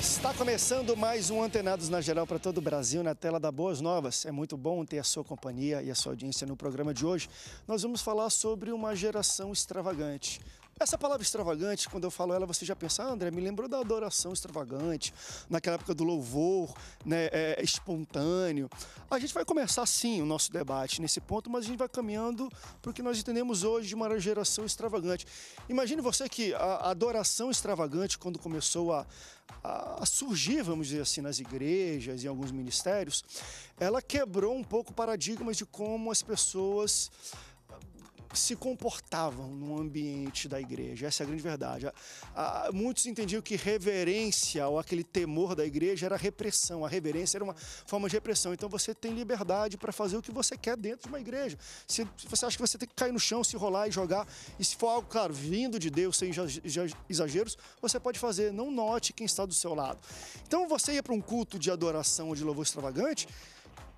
Está começando mais um Antenados na Geral para todo o Brasil na tela da Boas Novas. É muito bom ter a sua companhia e a sua audiência no programa de hoje. Nós vamos falar sobre uma geração extravagante. Essa palavra extravagante, quando eu falo ela, você já pensa, ah, André, me lembrou da adoração extravagante, naquela época do louvor, né, é, é espontâneo. A gente vai começar sim o nosso debate nesse ponto, mas a gente vai caminhando para o que nós entendemos hoje de uma geração extravagante. Imagine você que a adoração extravagante, quando começou a, a surgir, vamos dizer assim, nas igrejas e alguns ministérios, ela quebrou um pouco paradigmas de como as pessoas se comportavam no ambiente da igreja. Essa é a grande verdade. Ah, muitos entendiam que reverência ou aquele temor da igreja era repressão. A reverência era uma forma de repressão. Então você tem liberdade para fazer o que você quer dentro de uma igreja. Se você acha que você tem que cair no chão, se rolar e jogar, e se for algo, claro, vindo de Deus, sem exageros, você pode fazer. Não note quem está do seu lado. Então você ia para um culto de adoração ou de louvor extravagante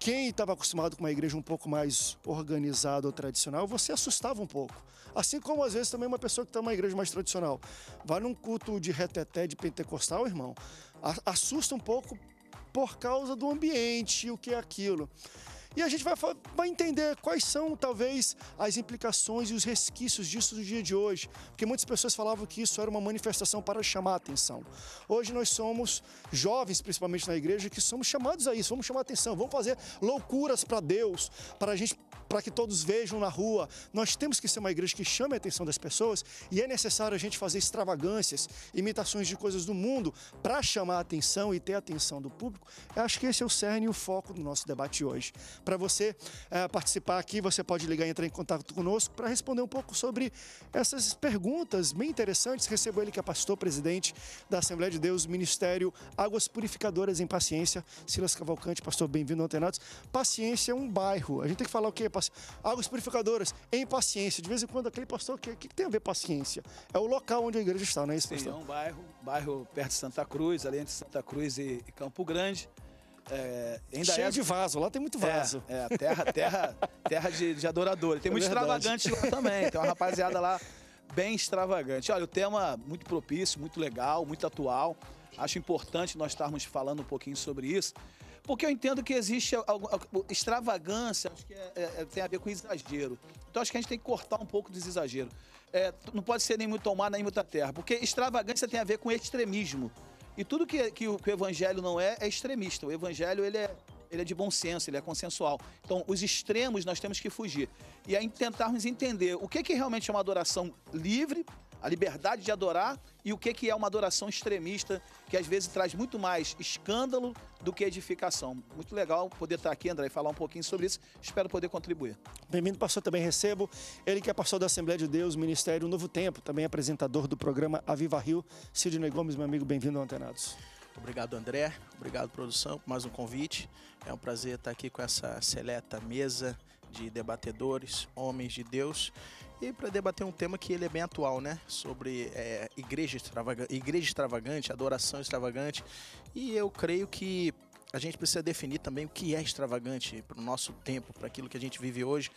quem estava acostumado com uma igreja um pouco mais organizada ou tradicional, você assustava um pouco. Assim como às vezes também uma pessoa que está numa igreja mais tradicional. Vai num culto de reteté de pentecostal, irmão, assusta um pouco por causa do ambiente, o que é aquilo. E a gente vai, vai entender quais são, talvez, as implicações e os resquícios disso no dia de hoje. Porque muitas pessoas falavam que isso era uma manifestação para chamar a atenção. Hoje nós somos jovens, principalmente na igreja, que somos chamados a isso, vamos chamar a atenção, vamos fazer loucuras para Deus, para a gente para que todos vejam na rua. Nós temos que ser uma igreja que chame a atenção das pessoas e é necessário a gente fazer extravagâncias, imitações de coisas do mundo para chamar a atenção e ter a atenção do público. Eu acho que esse é o cerne e o foco do nosso debate hoje. Para você é, participar aqui, você pode ligar e entrar em contato conosco para responder um pouco sobre essas perguntas bem interessantes. Recebo ele que é pastor presidente da Assembleia de Deus, Ministério Águas Purificadoras em Paciência. Silas Cavalcante, pastor, bem-vindo ao Antenados. Paciência é um bairro. A gente tem que falar o quê? Águas Purificadoras em Paciência. De vez em quando, aquele pastor, o que, que tem a ver paciência? É o local onde a igreja está, não é isso, pastor? é um bairro, bairro perto de Santa Cruz, além de Santa Cruz e Campo Grande. É, ainda é Cheio é... de vaso, lá tem muito é, vaso. É, é terra, terra, terra de, de adorador. Tem é muito extravagante lá também. Tem uma rapaziada lá bem extravagante. Olha, o tema muito propício, muito legal, muito atual. Acho importante nós estarmos falando um pouquinho sobre isso, porque eu entendo que existe alguma extravagância, acho que é, é, é, tem a ver com exagero. Então acho que a gente tem que cortar um pouco dos exageros. É, não pode ser nem muito tomar, nem muita terra, porque extravagância tem a ver com extremismo. E tudo que, que, o, que o evangelho não é, é extremista. O evangelho, ele é, ele é de bom senso, ele é consensual. Então, os extremos nós temos que fugir. E aí tentarmos entender o que, é que realmente é uma adoração livre, a liberdade de adorar e o que, que é uma adoração extremista, que às vezes traz muito mais escândalo do que edificação. Muito legal poder estar aqui, André, e falar um pouquinho sobre isso. Espero poder contribuir. Bem-vindo, pastor. Também recebo ele que é pastor da Assembleia de Deus, Ministério Novo Tempo, também apresentador do programa Aviva Rio. Sidney Gomes, meu amigo, bem-vindo ao Antenados. Obrigado, André. Obrigado, produção, por mais um convite. É um prazer estar aqui com essa seleta mesa de debatedores, homens de Deus e para debater um tema que ele é bem atual, né? Sobre é, igreja, igreja extravagante, adoração extravagante. E eu creio que a gente precisa definir também o que é extravagante para o nosso tempo, para aquilo que a gente vive hoje.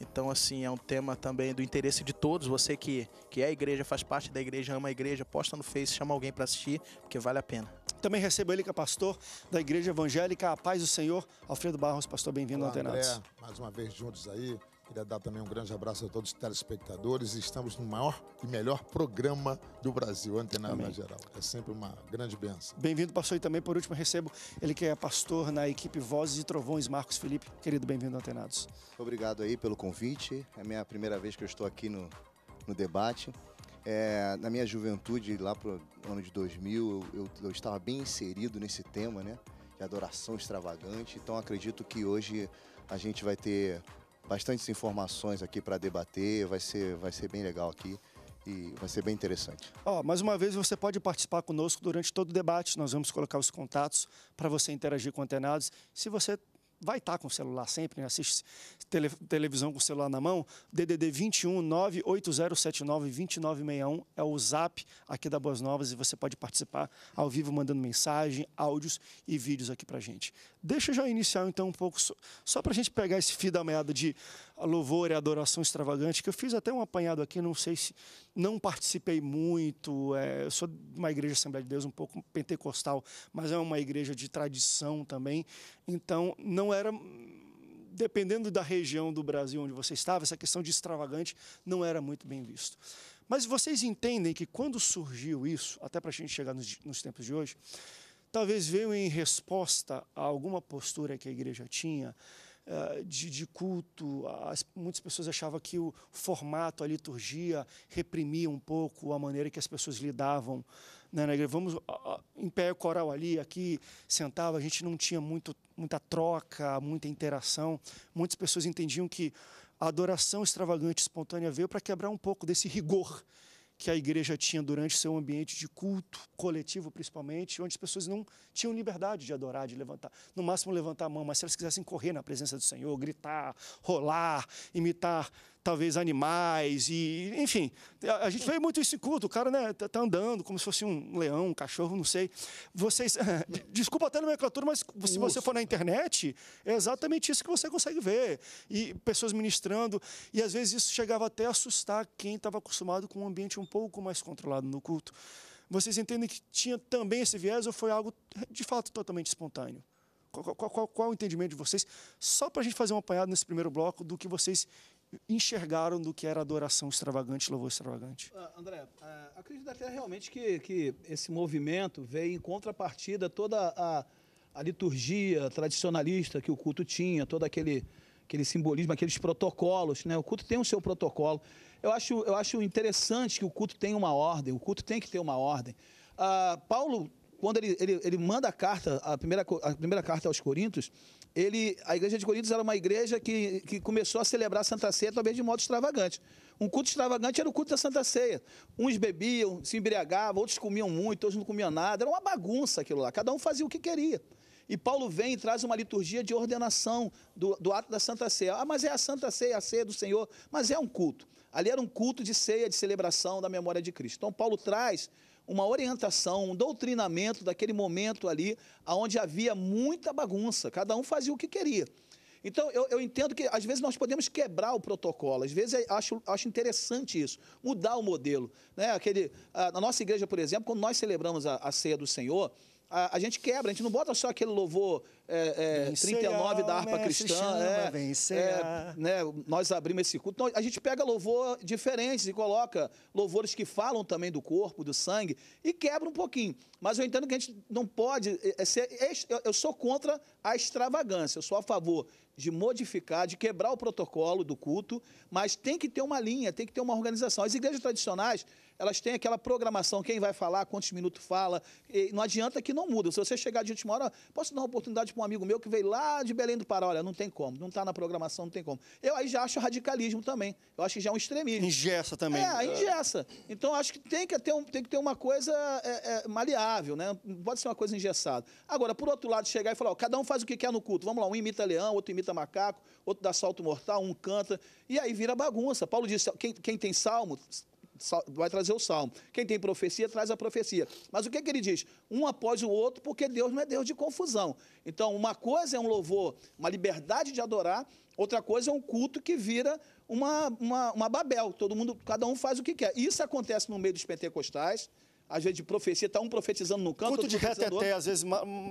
Então, assim, é um tema também do interesse de todos. Você que, que é igreja, faz parte da igreja, ama a igreja, posta no Face, chama alguém para assistir, porque vale a pena. Também recebo ele que é pastor da Igreja Evangélica A Paz do Senhor, Alfredo Barros. Pastor, bem-vindo ao Antenados. Mais uma vez juntos aí. Queria dar também um grande abraço a todos os telespectadores. Estamos no maior e melhor programa do Brasil, Antena na Geral. É sempre uma grande benção. Bem-vindo, pastor. E também, por último, recebo ele que é pastor na equipe Vozes e Trovões, Marcos Felipe. Querido, bem-vindo, Antenados. Obrigado aí pelo convite. É a minha primeira vez que eu estou aqui no, no debate. É, na minha juventude, lá para o ano de 2000, eu, eu, eu estava bem inserido nesse tema, né? De adoração extravagante. Então, acredito que hoje a gente vai ter bastantes informações aqui para debater, vai ser, vai ser bem legal aqui e vai ser bem interessante. Oh, mais uma vez, você pode participar conosco durante todo o debate. Nós vamos colocar os contatos para você interagir com antenados. Se você vai estar tá com o celular sempre, né? assiste tele, televisão com o celular na mão, DDD 21 98079 2961 é o zap aqui da Boas Novas e você pode participar ao vivo mandando mensagem, áudios e vídeos aqui pra gente. Deixa eu já iniciar então um pouco, só, só pra gente pegar esse fio da meada de a louvor e adoração extravagante, que eu fiz até um apanhado aqui, não sei se não participei muito. É, eu sou de uma igreja Assembleia de Deus um pouco pentecostal, mas é uma igreja de tradição também. Então, não era dependendo da região do Brasil onde você estava, essa questão de extravagante não era muito bem visto. Mas vocês entendem que quando surgiu isso, até para a gente chegar nos, nos, tempos de hoje, talvez veio em resposta a alguma postura que a igreja tinha eh, de, de, culto. As, muitas pessoas achavam que o formato, a liturgia, reprimia um pouco a maneira que as pessoas lidavam né, na igreja. Vamos, em pé, coral ali, aqui, sentava, a gente não tinha muito, muita troca, muita interação. Muitas pessoas entendiam que a adoração extravagante, espontânea, veio para quebrar um pouco desse rigor que a igreja tinha durante seu ambiente de culto coletivo, principalmente, onde as pessoas não tinham liberdade de adorar, de levantar. No máximo levantar a mão, mas se elas quisessem correr na presença do Senhor, gritar, rolar, imitar talvez animais e enfim a, gente vê muito isso em culto o cara né tá, tá andando como se fosse um leão um cachorro não sei vocês desculpa até a nomenclatura mas se você for na internet é exatamente isso que você consegue ver e pessoas ministrando e às vezes isso chegava até a assustar quem estava acostumado com um ambiente um pouco mais controlado no culto vocês entendem que tinha também esse viés ou foi algo de fato totalmente espontâneo qual, qual, qual, qual, o entendimento de vocês? Só para a gente fazer uma apanhada nesse primeiro bloco do que vocês enxergaram do que era adoração extravagante, louvor extravagante. Uh, André, uh, acredito até realmente que, que esse movimento veio em contrapartida toda a, a liturgia tradicionalista que o culto tinha, todo aquele, aquele simbolismo, aqueles protocolos. Né? O culto tem o seu protocolo. Eu acho, eu acho interessante que o culto tenha uma ordem, o culto tem que ter uma ordem. Uh, Paulo, quando ele, ele, ele manda a carta, a primeira, a primeira carta aos Coríntios, ele, a igreja de Coríntios era uma igreja que, que começou a celebrar a Santa Ceia talvez de modo extravagante. Um culto extravagante era o culto da Santa Ceia. Uns bebiam, se embriagavam, outros comiam muito, outros não comiam nada. Era uma bagunça aquilo lá. Cada um fazia o que queria. E Paulo vem e traz uma liturgia de ordenação do, do ato da Santa Ceia. Ah, mas é a Santa Ceia, a ceia do Senhor. Mas é um culto. Ali era um culto de ceia, de celebração da memória de Cristo. Então, Paulo traz uma orientação, um doutrinamento daquele momento ali, onde havia muita bagunça, cada um fazia o que queria. Então, eu, eu, entendo que às vezes nós podemos quebrar o protocolo, às vezes é, acho, acho interessante isso, mudar o modelo. Né? Aquele, a, na nossa igreja, por exemplo, quando nós celebramos a, a ceia do Senhor, a, a, gente quebra, a gente não bota só aquele louvor é, é, 39 da harpa cristã. Chama, é, é né, nós abrimos esse culto. Então, a gente pega louvor diferentes e coloca louvores que falam também do corpo, do sangue, e quebra um pouquinho. Mas eu entendo que a gente não pode. É, é, ser, eu, eu sou contra a extravagância, eu sou a favor de modificar, de quebrar o protocolo do culto, mas tem que ter uma linha, tem que ter uma organização. As igrejas tradicionais elas têm aquela programação, quem vai falar, quantos minutos fala. não adianta que não muda. Se você chegar de última hora, posso dar uma oportunidade para um amigo meu que veio lá de Belém do Pará. Olha, não tem como, não está na programação, não tem como. Eu aí já acho radicalismo também. Eu acho que já é um extremismo. Ingessa também. É, ingessa. Então, acho que tem que ter, um, tem que ter uma coisa é, é, maleável, né? Não pode ser uma coisa engessada. Agora, por outro lado, chegar e falar, ó, cada um faz o que quer no culto. Vamos lá, um imita leão, outro imita macaco, outro dá salto mortal, um canta. E aí vira bagunça. Paulo disse, quem, quem tem salmo vai trazer o salmo. Quem tem profecia, traz a profecia. Mas o que, é que ele diz? Um após o outro, porque Deus não é Deus de confusão. Então, uma coisa é um louvor, uma liberdade de adorar, outra coisa é um culto que vira uma, uma, uma Babel. Todo mundo, cada um faz o que quer. Isso acontece no meio dos pentecostais às vezes de profecia, está um profetizando no canto, Culto de até às vezes,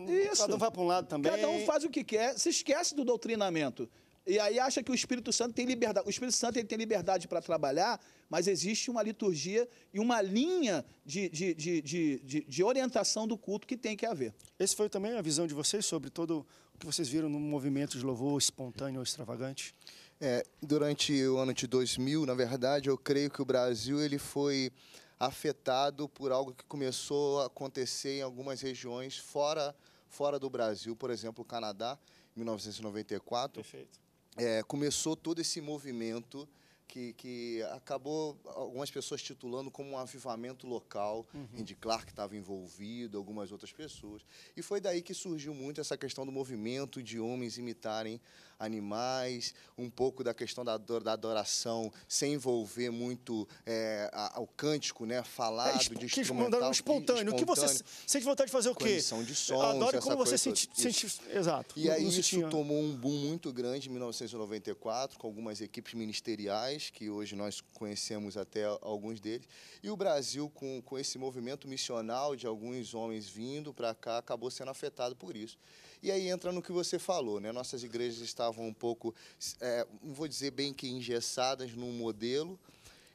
Isso. cada um vai para um lado também. Cada um faz o que quer, se esquece do doutrinamento. E aí acha que o Espírito Santo tem liberdade. O Espírito Santo ele tem liberdade para trabalhar, mas existe uma liturgia e uma linha de, de, de, de, de orientação do culto que tem que haver. Esse foi também a visão de vocês sobre todo o que vocês viram no movimento de louvor espontâneo ou extravagante? É, durante o ano de 2000, na verdade, eu creio que o Brasil ele foi afetado por algo que começou a acontecer em algumas regiões fora, fora do Brasil, por exemplo, o Canadá, em 1994. Perfeito é, começou todo esse movimento que, que, acabou algumas pessoas titulando como um avivamento local, uhum. Andy Clark estava envolvido, algumas outras pessoas. E foi daí que surgiu muito essa questão do movimento de homens imitarem animais, um pouco da questão da, adoração sem envolver muito é, ao cântico, né? Falado, é, de instrumental. Espontâneo. espontâneo. O que você sente vontade de fazer o quê? Condição de sons, Adoro como você sente, sente... Exato. E aí isso tinha. tomou um boom muito grande em 1994, com algumas equipes ministeriais, que hoje nós conhecemos até alguns deles. E o Brasil, com, com esse movimento missional de alguns homens vindo para cá, acabou sendo afetado por isso. E aí entra no que você falou, né? Nossas igrejas estavam um pouco, é, não vou dizer bem que engessadas num modelo,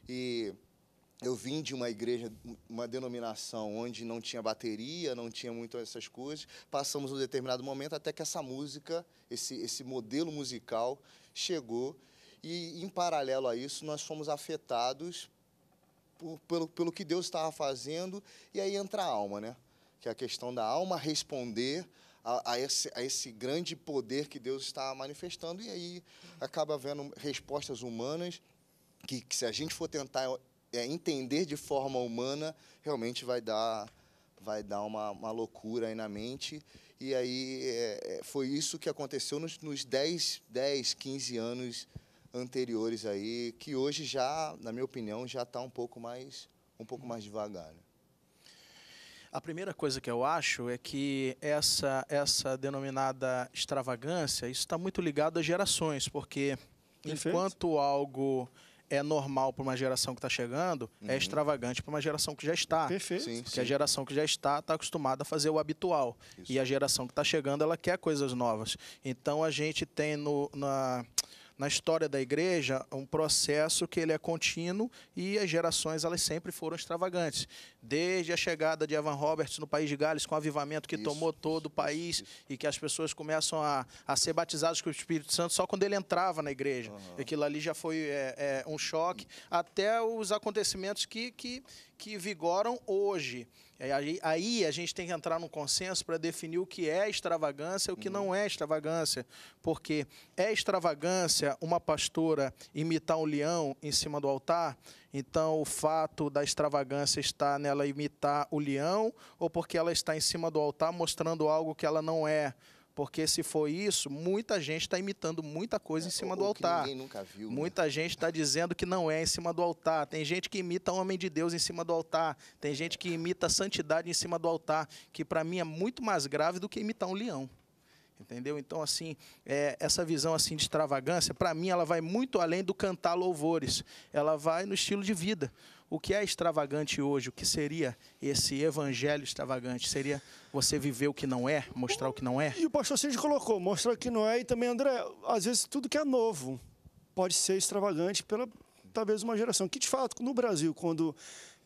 e eu vim de uma igreja, uma denominação onde não tinha bateria, não tinha muito essas coisas. Passamos um determinado momento até que essa música, esse, esse modelo musical chegou. E em paralelo a isso, nós fomos afetados por, pelo, pelo que Deus estava fazendo. E aí entra a alma, né? Que é a questão da alma responder a, a, esse, a esse grande poder que Deus está manifestando, e aí acaba havendo respostas humanas que, que se a gente for tentar é, entender de forma humana, realmente vai dar vai dar uma, uma loucura aí na mente. E aí é, é foi isso que aconteceu nos, nos 10, 10, 15 anos anteriores aí, que hoje já, na minha opinião, já está um pouco mais um pouco mais devagar. Né? A primeira coisa que eu acho é que essa, essa denominada extravagância, isso está muito ligado às gerações, porque Perfeito. enquanto algo é normal para uma geração que está chegando, é uhum. é extravagante para uma geração que já está. Perfeito. Sim, porque sim. a geração que já está está acostumada a fazer o habitual. Isso. E a geração que está chegando, ela quer coisas novas. Então a gente tem no, na, na história da igreja um processo que ele é contínuo e as gerações elas sempre foram extravagantes desde a chegada de Evan Roberts no país de Gales, com o avivamento que isso, tomou todo isso, o país isso, e que as pessoas começam a, a ser batizadas com o Espírito Santo só quando ele entrava na igreja. Uhum. Aquilo ali já foi é, é, um choque, até os acontecimentos que, que, que vigoram hoje. É, aí, aí, a gente tem que entrar num consenso para definir o que é extravagância e o que uhum. não é extravagância. Porque é extravagância uma pastora imitar um leão em cima do altar? Então, o fato da extravagância está nela imitar o leão ou porque ela está em cima do altar mostrando algo que ela não é? Porque se for isso, muita gente está imitando muita coisa é, em cima do altar. ninguém nunca viu. Né? Muita né? gente está dizendo que não é em cima do altar. Tem gente que imita o homem de Deus em cima do altar. Tem gente que imita a santidade em cima do altar, que para mim é muito mais grave do que imitar um leão entendeu? Então, assim, é, essa visão assim de extravagância, para mim, ela vai muito além do cantar louvores. Ela vai no estilo de vida. O que é extravagante hoje? O que seria esse evangelho extravagante? Seria você viver o que não é, mostrar o que não é? E o pastor Cid colocou, mostrar o que não é. E também, André, às vezes tudo que é novo pode ser extravagante pela, talvez, uma geração. Que, de fato, no Brasil, quando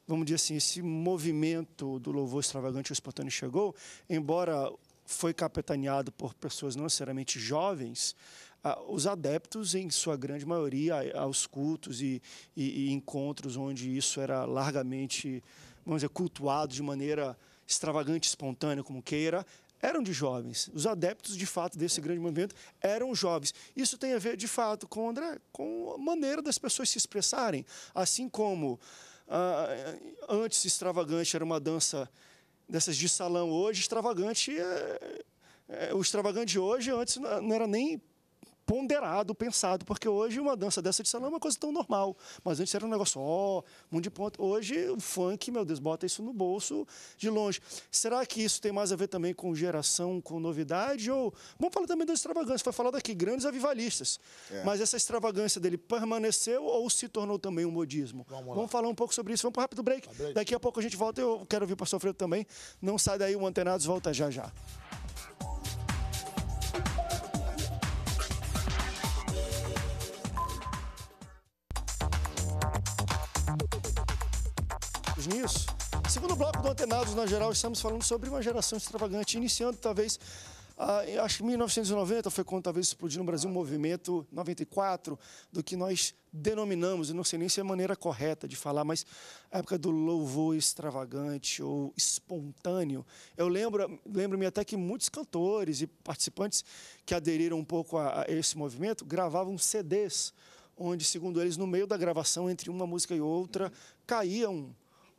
vamos dizer assim, esse movimento do louvor extravagante e espontâneo chegou, embora foi capitaneado por pessoas não necessariamente jovens, ah, os adeptos, em sua grande maioria, aos cultos e, e, e, encontros onde isso era largamente, vamos dizer, cultuado de maneira extravagante, espontânea, como queira, eram de jovens. Os adeptos, de fato, desse grande movimento eram jovens. Isso tem a ver, de fato, com, André, com a maneira das pessoas se expressarem. Assim como ah, antes extravagante era uma dança dessas de salão hoje, extravagante é, é, o extravagante hoje antes não era nem ponderado, pensado, porque hoje uma dança dessa de salão é uma coisa tão normal, mas antes era um negócio, ó, oh, mundo de ponto. Hoje o funk, meu Deus, bota isso no bolso de longe. Será que isso tem mais a ver também com geração, com novidade? Ou vamos falar também da extravagância, foi falado aqui, grandes avivalistas. É. Mas essa extravagância dele permaneceu ou se tornou também um modismo? Vamos, vamos falar um pouco sobre isso, vamos para um rápido break. break. Daqui a pouco a gente volta, eu quero ouvir o pastor Freire também. Não sai daí, o Antenados volta já já. nisso. Segundo bloco do Antenados, na geral, estamos falando sobre uma geração extravagante, iniciando talvez ah, acho que 1990 foi quando talvez explodiu no Brasil um movimento 94 do que nós denominamos, não sei nem se é a maneira correta de falar, mas a época do louvor extravagante ou espontâneo. Eu lembro, lembro-me até que muitos cantores e participantes que aderiram um pouco a, a esse movimento gravavam CDs, onde, segundo eles, no meio da gravação entre uma música e outra, caíam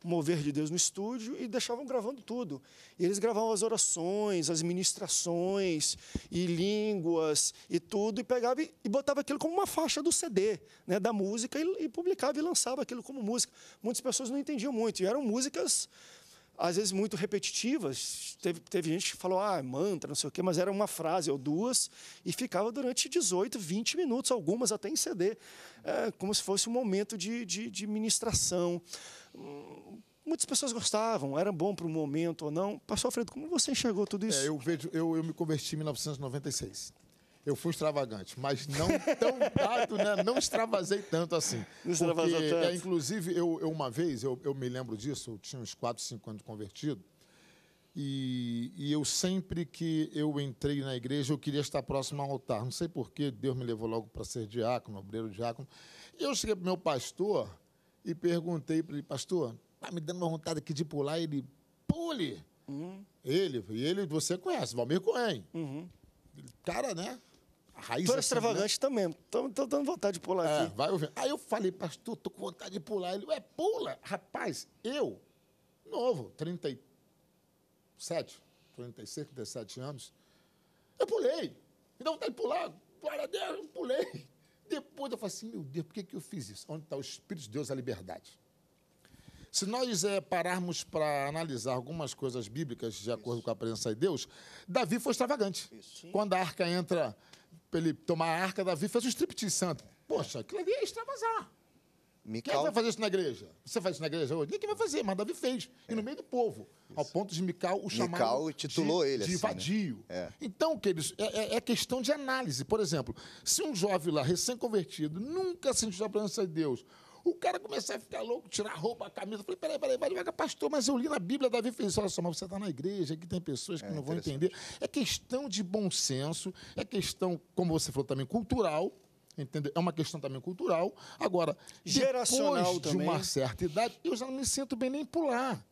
mover de Deus no estúdio e deixavam gravando tudo. E eles gravavam as orações, as ministrações e línguas e tudo e pegava e, e botava aquilo como uma faixa do CD, né, da música e, e publicava e lançava aquilo como música. Muitas pessoas não entendiam muito e eram músicas às vezes muito repetitivas. Teve, teve gente que falou, ah, mantra, não sei o quê, mas era uma frase ou duas e ficava durante 18, 20 minutos, algumas até em CD, é, como se fosse um momento de, de, de ministração muitas pessoas gostavam, era bom para o momento ou não. Pastor Alfredo, como você enxergou tudo isso? É, eu, vejo, eu, eu me converti em 1996. Eu fui extravagante, mas não tão dado, né? Não extravasei tanto assim. tanto. É, inclusive, eu, eu, uma vez, eu, eu me lembro disso, eu tinha uns 4, 5 anos convertido, e, e, eu sempre que eu entrei na igreja, eu queria estar próximo ao altar. Não sei porquê, Deus me levou logo para ser diácono, obreiro diácono. E eu cheguei para o meu pastor, e perguntei para ele, pastor, tá me dando uma vontade aqui de pular, ele, pule! Uhum. Ele, e ele, você conhece, Valmir Cohen. Uhum. Cara, né? A raiz Tô é assim, né? extravagante né? também, tô, tô, dando vontade de pular é, aqui. Vai Aí eu falei, pastor, tô com vontade de pular. Ele, ué, pula! Rapaz, eu, novo, 37, 36, 37 anos, eu pulei. Me dá vontade de pular, glória a Deus, eu pulei. Depois eu falo assim, meu Deus, por que, que eu fiz isso? Onde está o Espírito de Deus, a liberdade? Se nós é, pararmos para analisar algumas coisas bíblicas de acordo isso. com a presença de Deus, Davi foi extravagante. Isso, Quando a arca entra, para ele tomar a arca, Davi fez um striptease santo. É. Poxa, aquilo ali é extravasar. Me Quem é cal... vai fazer isso na igreja? Você faz isso na igreja hoje? Ninguém vai fazer, mas Davi fez. É. E no é. meio do povo. Isso. Ao ponto de Mical o chamar Mical titulou de, ele de assim, vadio. Né? É. Então, queridos, é, é, é, questão de análise. Por exemplo, se um jovem lá, recém-convertido, nunca sentiu a presença de Deus, o cara começar a ficar louco, tirar a roupa, a camisa. Eu falei, peraí, peraí, vai devagar, pastor, mas eu li na Bíblia, Davi fez isso. Olha só, mas você está na igreja, aqui tem pessoas que não vão entender. É questão de bom senso, é questão, como você falou também, cultural entendeu? É uma questão também cultural. Agora, Geracional depois também. de uma certa idade, eu já não me sinto bem nem pular.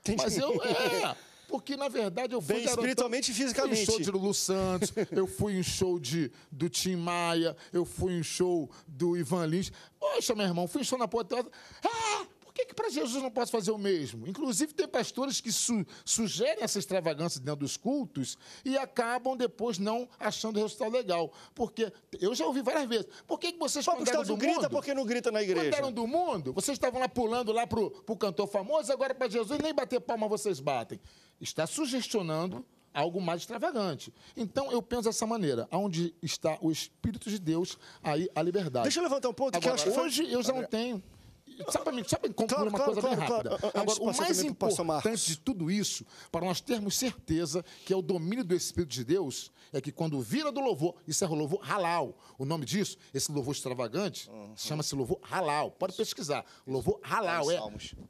Entendi. Mas eu... É, porque, na verdade, eu fui. Bem, garotão, espiritualmente e fisicamente. Fui em show de Lulu Santos, eu fui em show de, do Tim Maia, eu fui em show do Ivan Lins. Poxa, meu irmão, fui em show na Poteosa. Ah! que, que para Jesus não posso fazer o mesmo? Inclusive, tem pastores que su sugerem essa extravagância dentro dos cultos e acabam depois não achando o resultado legal. Porque eu já ouvi várias vezes. Por que, que vocês Pô, do mundo? grita porque não grita na igreja. Quando do mundo, vocês estavam lá pulando lá pro, o cantor famoso, agora para Jesus nem bater palma vocês batem. Está sugestionando algo mais extravagante. Então, eu penso dessa maneira. Onde está o Espírito de Deus, aí a liberdade. Deixa eu levantar um ponto. Agora, que eu acho que foi... Hoje eu já não tenho sabe para concluir claro, uma claro, coisa claro, bem rápida. Agora, o mais importante de tudo isso, para nós termos certeza que é o domínio do Espírito de Deus, é que quando vira do louvor, isso é o louvor halal. O nome disso, esse louvor extravagante, uhum. chama-se louvor halal. Pode pesquisar. Louvor halal. É,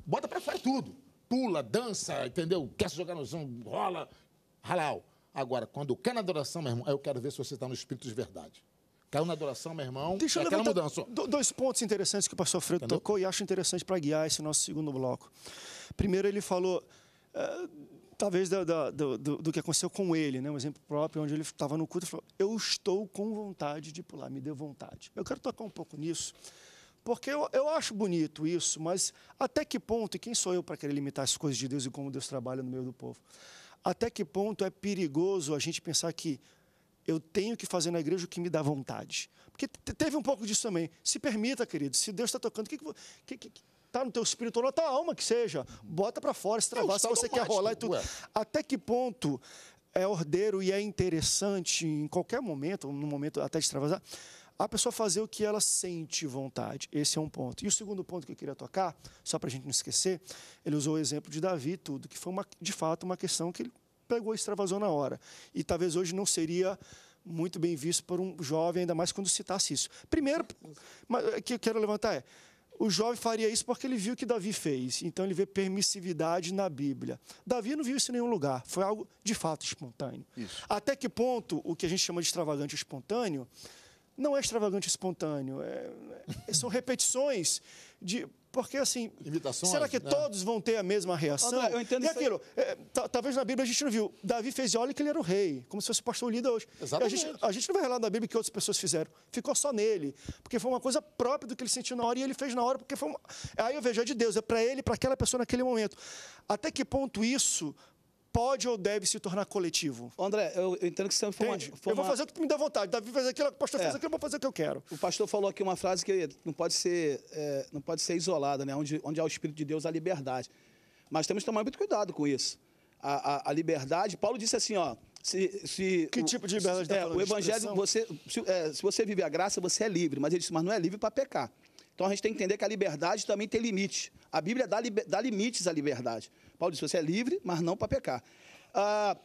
bota para fora tudo. Pula, dança, entendeu? Quer se jogar no zoom, rola. Halal. Agora, quando quer na adoração, meu irmão, eu quero ver se você está no Espírito de verdade. Caiu na adoração, meu irmão. Deixa eu levantar mudança. dois pontos interessantes que o pastor Alfredo Entendeu? tocou e acho interessante para guiar esse nosso segundo bloco. Primeiro, ele falou, uh, talvez, da, da, do, do, que aconteceu com ele, né? um exemplo próprio, onde ele estava no culto e falou: Eu estou com vontade de pular, me deu vontade. Eu quero tocar um pouco nisso, porque eu, eu acho bonito isso, mas até que ponto, e quem sou eu para querer limitar as coisas de Deus e como Deus trabalha no meio do povo? Até que ponto é perigoso a gente pensar que eu tenho que fazer na igreja o que me dá vontade. Porque teve um pouco disso também. Se permita, querido, se Deus está tocando, o que, que, que, tá no teu espírito ou na tua alma que seja, bota para fora, extravasa, se você quer rolar e tudo. Ué. Até que ponto é ordeiro e é interessante em qualquer momento, no momento até de extravasar, a pessoa fazer o que ela sente vontade. Esse é um ponto. E o segundo ponto que eu queria tocar, só para a gente não esquecer, ele usou o exemplo de Davi e tudo, que foi uma, de fato uma questão que ele pegou e extravasou na hora. E talvez hoje não seria muito bem visto por um jovem, ainda mais quando citasse isso. Primeiro, que eu quero levantar é, o jovem faria isso porque ele viu que Davi fez. Então ele vê permissividade na Bíblia. Davi não viu isso em nenhum lugar. Foi algo de fato espontâneo. Isso. Até que ponto o que a gente chama de extravagante espontâneo não é extravagante espontâneo. É, é, são repetições de porque assim, Imitações, será que né? todos vão ter a mesma reação? não, eu entendo e é aquilo, é, talvez na Bíblia a gente não viu, Davi fez e olha que ele era o rei, como se fosse o pastor líder hoje. Exatamente. A gente, a gente, não vai relatar na Bíblia que outras pessoas fizeram, ficou só nele, porque foi uma coisa própria do que ele sentiu na hora e ele fez na hora, porque foi uma... Aí eu vejo, é de Deus, é para ele, para aquela pessoa naquele momento. Até que ponto isso pode ou deve se tornar coletivo. André, eu, eu entendo que você foi Entende? Uma, foi eu vou uma... fazer o que me dá vontade. Davi faz aquilo, o pastor é. aquilo, eu vou fazer o que eu quero. O pastor falou aqui uma frase que não pode ser, é, não pode ser isolada, né? Onde, onde há o Espírito de Deus, há liberdade. Mas temos que tomar muito cuidado com isso. A, a, a liberdade, Paulo disse assim, ó, se, se, que o, tipo de liberdade? Se, tá é, o evangelho, você, se, é, se, você vive a graça, você é livre. Mas ele disse, mas não é livre para pecar. Então a gente tem que entender que a liberdade também tem limite. A Bíblia dá, dá limites à liberdade. Paulo disse: você é livre, mas não para pecar. Ah,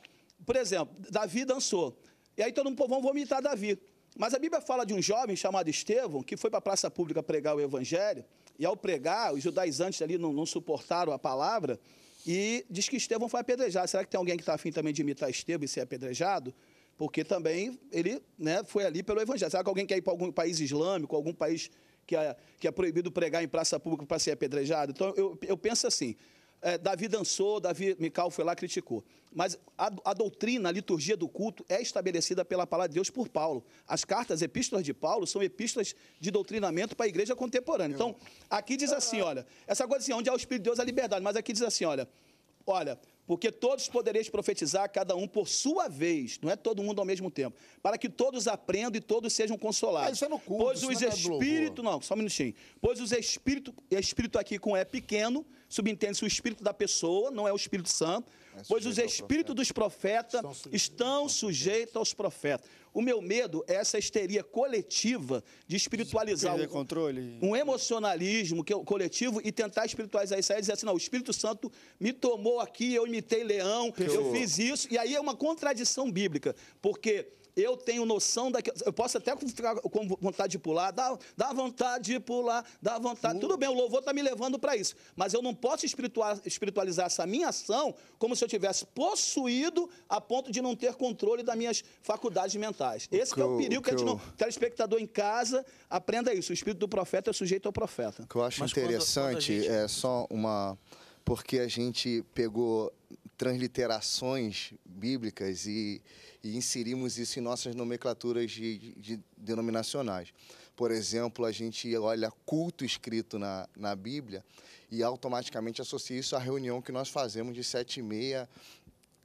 por exemplo, Davi dançou. E aí todo um vamos vomitar Davi. Mas a Bíblia fala de um jovem chamado Estevão, que foi para a praça pública pregar o evangelho, e ao pregar, os judaizantes ali não, não suportaram a palavra, e diz que Estevão foi apedrejado. Será que tem alguém que está afim também de imitar Estevão e ser apedrejado? Porque também ele né, foi ali pelo evangelho. Será que alguém quer ir para algum país islâmico, algum país que é, que é proibido pregar em praça pública para ser apedrejado? Então eu, eu penso assim: é, Davi dançou, Davi Mical foi lá criticou. Mas a, a, doutrina, a liturgia do culto é estabelecida pela palavra de Deus por Paulo. As cartas, epístolas de Paulo, são epístolas de doutrinamento para a igreja contemporânea. Então, aqui diz assim, olha, essa coisa assim, onde há o Espírito de Deus há liberdade, mas aqui diz assim, olha, olha, porque todos podereis profetizar, cada um por sua vez, não é todo mundo ao mesmo tempo, para que todos aprendam e todos sejam consolados. isso é no culto, pois os é espíritos, não, só um minutinho. Pois os espíritos, espírito aqui com é pequeno, subentende-se o espírito da pessoa, não é o Espírito Santo, é pois os espíritos dos profetas estão, sujeitos, aos profetas. O meu medo é essa histeria coletiva de espiritualizar um, controle. um emocionalismo que, coletivo e tentar espiritualizar isso aí e dizer assim, não, o Espírito Santo me tomou aqui, eu imitei leão, eu fiz isso. E aí é uma contradição bíblica, porque eu tenho noção daquilo. Eu posso até ficar com vontade de pular, dá, dá vontade de pular, dá vontade. Tudo bem, o louvor está me levando para isso. Mas eu não posso espiritualizar essa minha ação como se eu tivesse possuído a ponto de não ter controle das minhas faculdades mentais. Esse que é o perigo que, que, a gente não. O telespectador em casa, aprenda isso. O espírito do profeta é sujeito ao profeta. O que eu acho Mas interessante quando, quando gente... é só uma. Porque a gente pegou transliterações bíblicas e e inserimos isso em nossas nomenclaturas de, de, denominacionais. Por exemplo, a gente olha culto escrito na, na Bíblia e automaticamente associa isso à reunião que nós fazemos de sete e meia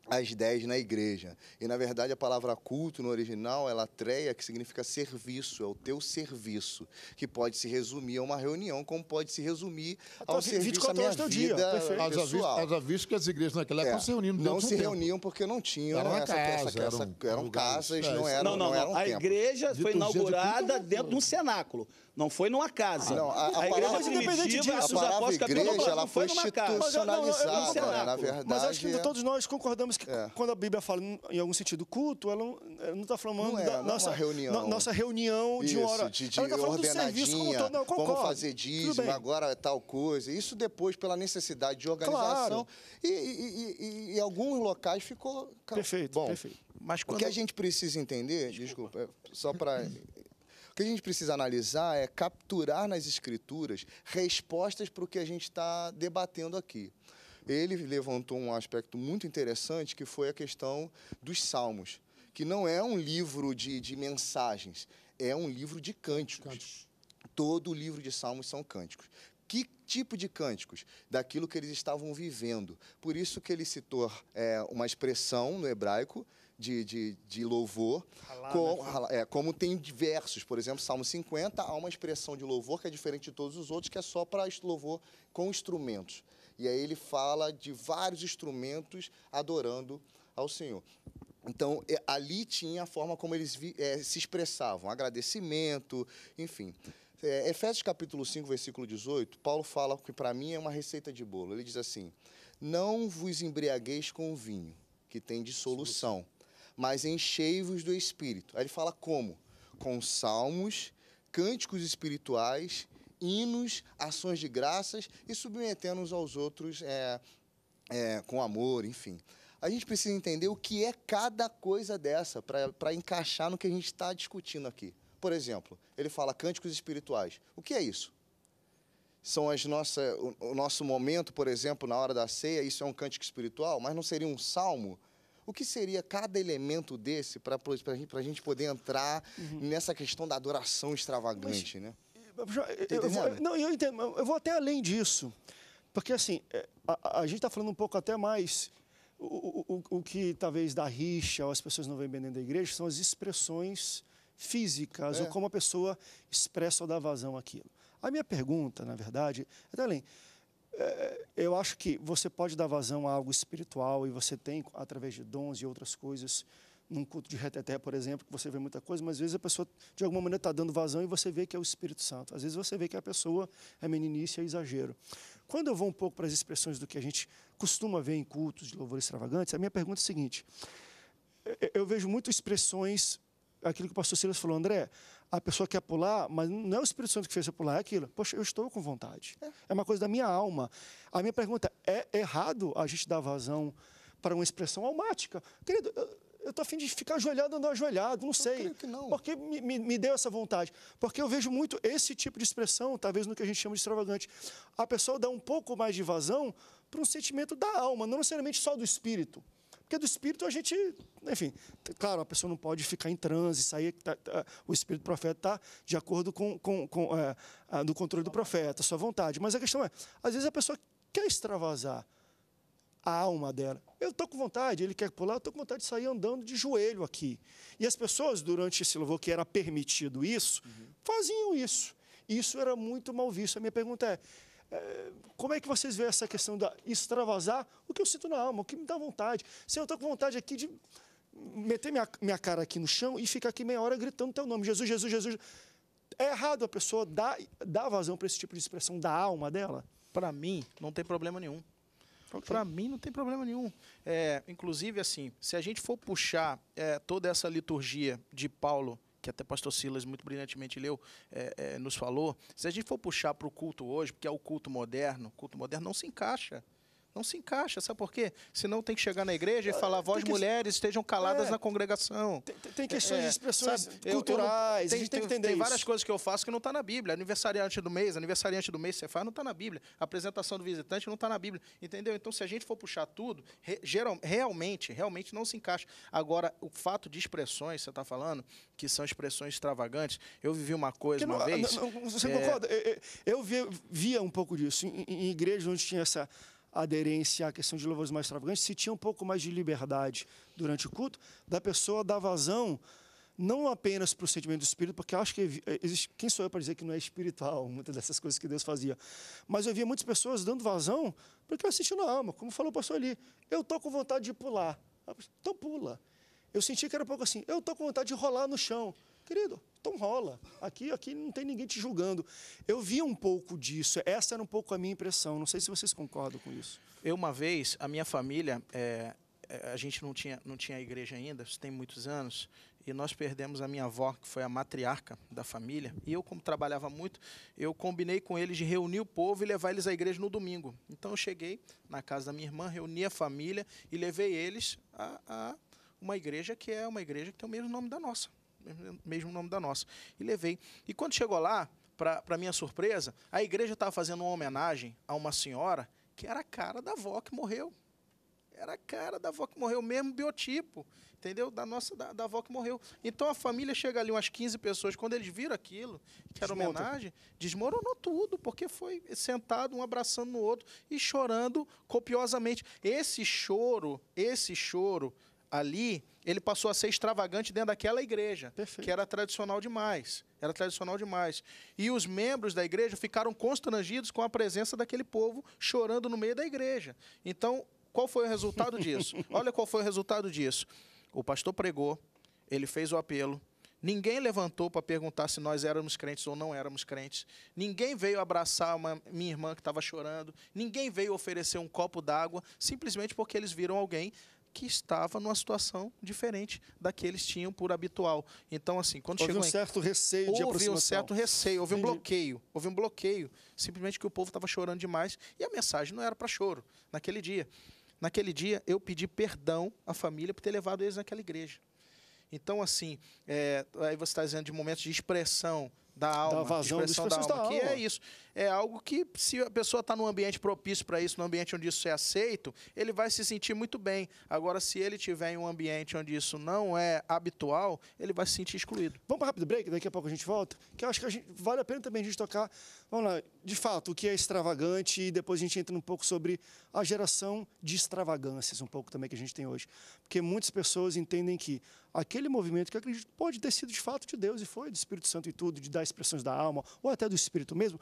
às 10 na igreja. E na verdade a palavra culto no original é latreia, que significa serviço, é o teu serviço, que pode se resumir a uma reunião, como pode se resumir ao serviço da minha vida dia. Perfeito. pessoal. As avisos que as igrejas naquela época é, se reuniam Não se reuniam porque não tinham era né, essa, casa, essa, eram, eram casas, não eram Não, não, não, não, não a igreja foi é inaugurada dentro de um cenáculo. Não foi numa casa. Ah, não, a, a, a igreja é disso, a palavra apóstolos, igreja, ela foi institucionalizada, né, na verdade. Mas acho que é- todos nós concordamos que é. quando a Bíblia fala em algum sentido culto, ela não está falando não é, da não é nossa reunião, na, nossa reunião de uma hora. De, de ela está falando do serviço como todo. Não, concordo. Vamos fazer dízimo, agora tal coisa. Isso depois pela necessidade de organização. Claro. E, e, e, e, e alguns locais ficou... Perfeito, Bom, perfeito. Mas quando... O que a gente precisa entender, desculpa, desculpa só para que a gente precisa analisar é capturar nas escrituras respostas para o que a gente está debatendo aqui. Ele levantou um aspecto muito interessante que foi a questão dos salmos, que não é um livro de, de mensagens, é um livro de cânticos. cânticos. Todo o livro de salmos são cânticos que tipo de cânticos? Daquilo que eles estavam vivendo. Por isso que ele citou é, uma expressão no hebraico de, de, de louvor, com, né? é, como tem diversos. Por exemplo, Salmo 50, há uma expressão de louvor que é diferente de todos os outros, que é só para louvor com instrumentos. E aí ele fala de vários instrumentos adorando ao Senhor. Então, é, ali tinha a forma como eles é, se expressavam, agradecimento, enfim. É, Efésios capítulo 5, versículo 18, Paulo fala que para mim é uma receita de bolo. Ele diz assim: Não vos embriagueis com o vinho, que tem dissolução, mas enchei-vos do Espírito. Aí ele fala como? Com salmos, cânticos espirituais, hinos, ações de graças e submetendo nos aos outros é, é, com amor, enfim. A gente precisa entender o que é cada coisa dessa para encaixar no que a gente está discutindo aqui. Por exemplo, ele fala cânticos espirituais. O que é isso? São as nossas, o, o nosso momento, por exemplo, na hora da ceia, isso é um cântico espiritual, mas não seria um salmo? O que seria cada elemento desse para a gente poder entrar uhum. nessa questão da adoração extravagante, Mas, né? Eu, eh, eh, eh, tá eu, vou, não, eu, entendo, eu vou até além disso. Porque, assim, a, a gente está falando um pouco até mais. O, o, o que talvez da rixa ou as pessoas não vêm bem dentro da igreja são as expressões físicas é. ou como a pessoa expressa ou dá vazão àquilo. A minha pergunta, na verdade, é além. É, eu acho que você pode dar vazão a algo espiritual e você tem, através de dons e outras coisas, num culto de reteté, por exemplo, que você vê muita coisa, mas às vezes a pessoa, de alguma maneira, está dando vazão e você vê que é o Espírito Santo. Às vezes você vê que a pessoa é meninice, é exagero. Quando eu vou um pouco para as expressões do que a gente costuma ver em cultos de louvor extravagantes, a minha pergunta é a seguinte. Eu vejo muito expressões, aquilo que o pastor Silas falou, André, a pessoa quer pular, mas não é o Espírito Santo que fez você pular, é aquilo. Poxa, eu estou com vontade. É, é uma coisa da minha alma. A minha pergunta é errado a gente dar vazão para uma expressão almática? Querido, eu estou afim de ficar ajoelhado ou não ajoelhado, não eu sei. Não. Porque me, me, me, deu essa vontade? Porque eu vejo muito esse tipo de expressão, talvez no que a gente chama de extravagante. A pessoa dá um pouco mais de vazão para um sentimento da alma, não necessariamente só do espírito. Porque é do espírito a gente, enfim, claro, a pessoa não pode ficar em transe, sair. Tá, tá, o espírito do profeta está de acordo com, com, com é, do controle do profeta, a sua vontade. Mas a questão é, às vezes a pessoa quer extravasar a alma dela. Eu estou com vontade, ele quer pular, eu estou com vontade de sair andando de joelho aqui. E as pessoas, durante esse louvor que era permitido isso, uhum. faziam isso. Isso era muito mal visto. A minha pergunta é: como é que vocês veem essa questão da extravasar o que eu sinto na alma, o que me dá vontade? Se eu estou com vontade aqui de meter minha, minha cara aqui no chão e ficar aqui meia hora gritando teu nome, Jesus, Jesus, Jesus. É errado a pessoa dar, dar vazão para esse tipo de expressão da alma dela? Para mim, não tem problema nenhum. Okay. Para mim, não tem problema nenhum. É, inclusive, assim, se a gente for puxar é, toda essa liturgia de Paulo que até pastor Silas muito brilhantemente leu, é, é, nos falou, se a gente for puxar para o culto hoje, porque é o culto moderno, o culto moderno não se encaixa não se encaixa, sabe por quê? Senão tem que chegar na igreja e é, falar, vós que... mulheres estejam caladas é, na congregação. Tem, tem questões é, de expressões sabe, culturais, eu, eu não, tem, tem, que Tem várias isso. coisas que eu faço que não está na Bíblia. Aniversariante do mês, aniversariante do mês você faz, não está na Bíblia. Apresentação do visitante não está na Bíblia, entendeu? Então, se a gente for puxar tudo, re, geral, realmente, realmente não se encaixa. Agora, o fato de expressões, você está falando, que são expressões extravagantes, eu vivi uma coisa não, uma vez... Não, você é... concorda? Eu, eu via, via um pouco disso em, em igrejas onde tinha essa aderência à questão de louvores mais extravagantes, se tinha um pouco mais de liberdade durante o culto, da pessoa dar vazão não apenas para o sentimento do espírito, porque acho que eh, existe, quem sou eu para dizer que não é espiritual muitas dessas coisas que Deus fazia, mas eu via muitas pessoas dando vazão porque eu assistia na alma, como falou o pastor ali, eu tô com vontade de pular, então pula. Eu senti que era um pouco assim, eu tô com vontade de rolar no chão, Querido, então rola. Aqui, aqui não tem ninguém te julgando. Eu vi um pouco disso. Essa era um pouco a minha impressão. Não sei se vocês concordam com isso. Eu uma vez, a minha família, é, é, a gente não tinha, não tinha igreja ainda. Isso tem muitos anos. E nós perdemos a minha avó, que foi a matriarca da família. E eu, como trabalhava muito, eu combinei com eles de reunir o povo e levar eles à igreja no domingo. Então eu cheguei na casa da minha irmã, reuni a família e levei eles a, a uma igreja que é uma igreja que tem o mesmo nome da nossa, mesmo nome da nossa. E levei. E quando chegou lá, para minha surpresa, a igreja estava fazendo uma homenagem a uma senhora que era a cara da avó que morreu. Era a cara da avó que morreu, mesmo biotipo, entendeu? Da nossa da, da avó que morreu. Então a família chega ali, umas 15 pessoas, quando eles viram aquilo, que era Desmonta. homenagem, desmoronou tudo, porque foi sentado, um abraçando no outro e chorando copiosamente. Esse choro, esse choro ali, ele passou a ser extravagante dentro daquela igreja, Perfeito. que era tradicional demais. Era tradicional demais. E os membros da igreja ficaram constrangidos com a presença daquele povo chorando no meio da igreja. Então, qual foi o resultado disso? Olha qual foi o resultado disso. O pastor pregou, ele fez o apelo, Ninguém levantou para perguntar se nós éramos crentes ou não éramos crentes. Ninguém veio abraçar uma, minha irmã que estava chorando. Ninguém veio oferecer um copo d'água, simplesmente porque eles viram alguém que estava numa situação diferente da que eles tinham por habitual. Então, assim, quando houve chegou. Houve um em... certo receio houve de aproximação. Houve um certo receio, houve um bloqueio. Houve um bloqueio. Simplesmente que o povo estava chorando demais e a mensagem não era para choro naquele dia. Naquele dia, eu pedi perdão à família por ter levado eles naquela igreja. Então, assim, é, aí você está dizendo de momentos de expressão da alma, da vazão, expressão da, expressão da, alma, da alma, que é isso é algo que, se a pessoa está num ambiente propício para isso, num ambiente onde isso é aceito, ele vai se sentir muito bem. Agora, se ele tiver em um ambiente onde isso não é habitual, ele vai se sentir excluído. Vamos para rápido break, daqui a pouco a gente volta, que eu acho que gente, vale a pena também a gente tocar, vamos lá, de fato, o que é extravagante e depois a gente entra um pouco sobre a geração de extravagâncias, um pouco também que a gente tem hoje. Porque muitas pessoas entendem que aquele movimento que eu acredito pode ter sido de fato de Deus e foi do Espírito Santo e tudo, de dar expressões da alma ou até do Espírito mesmo,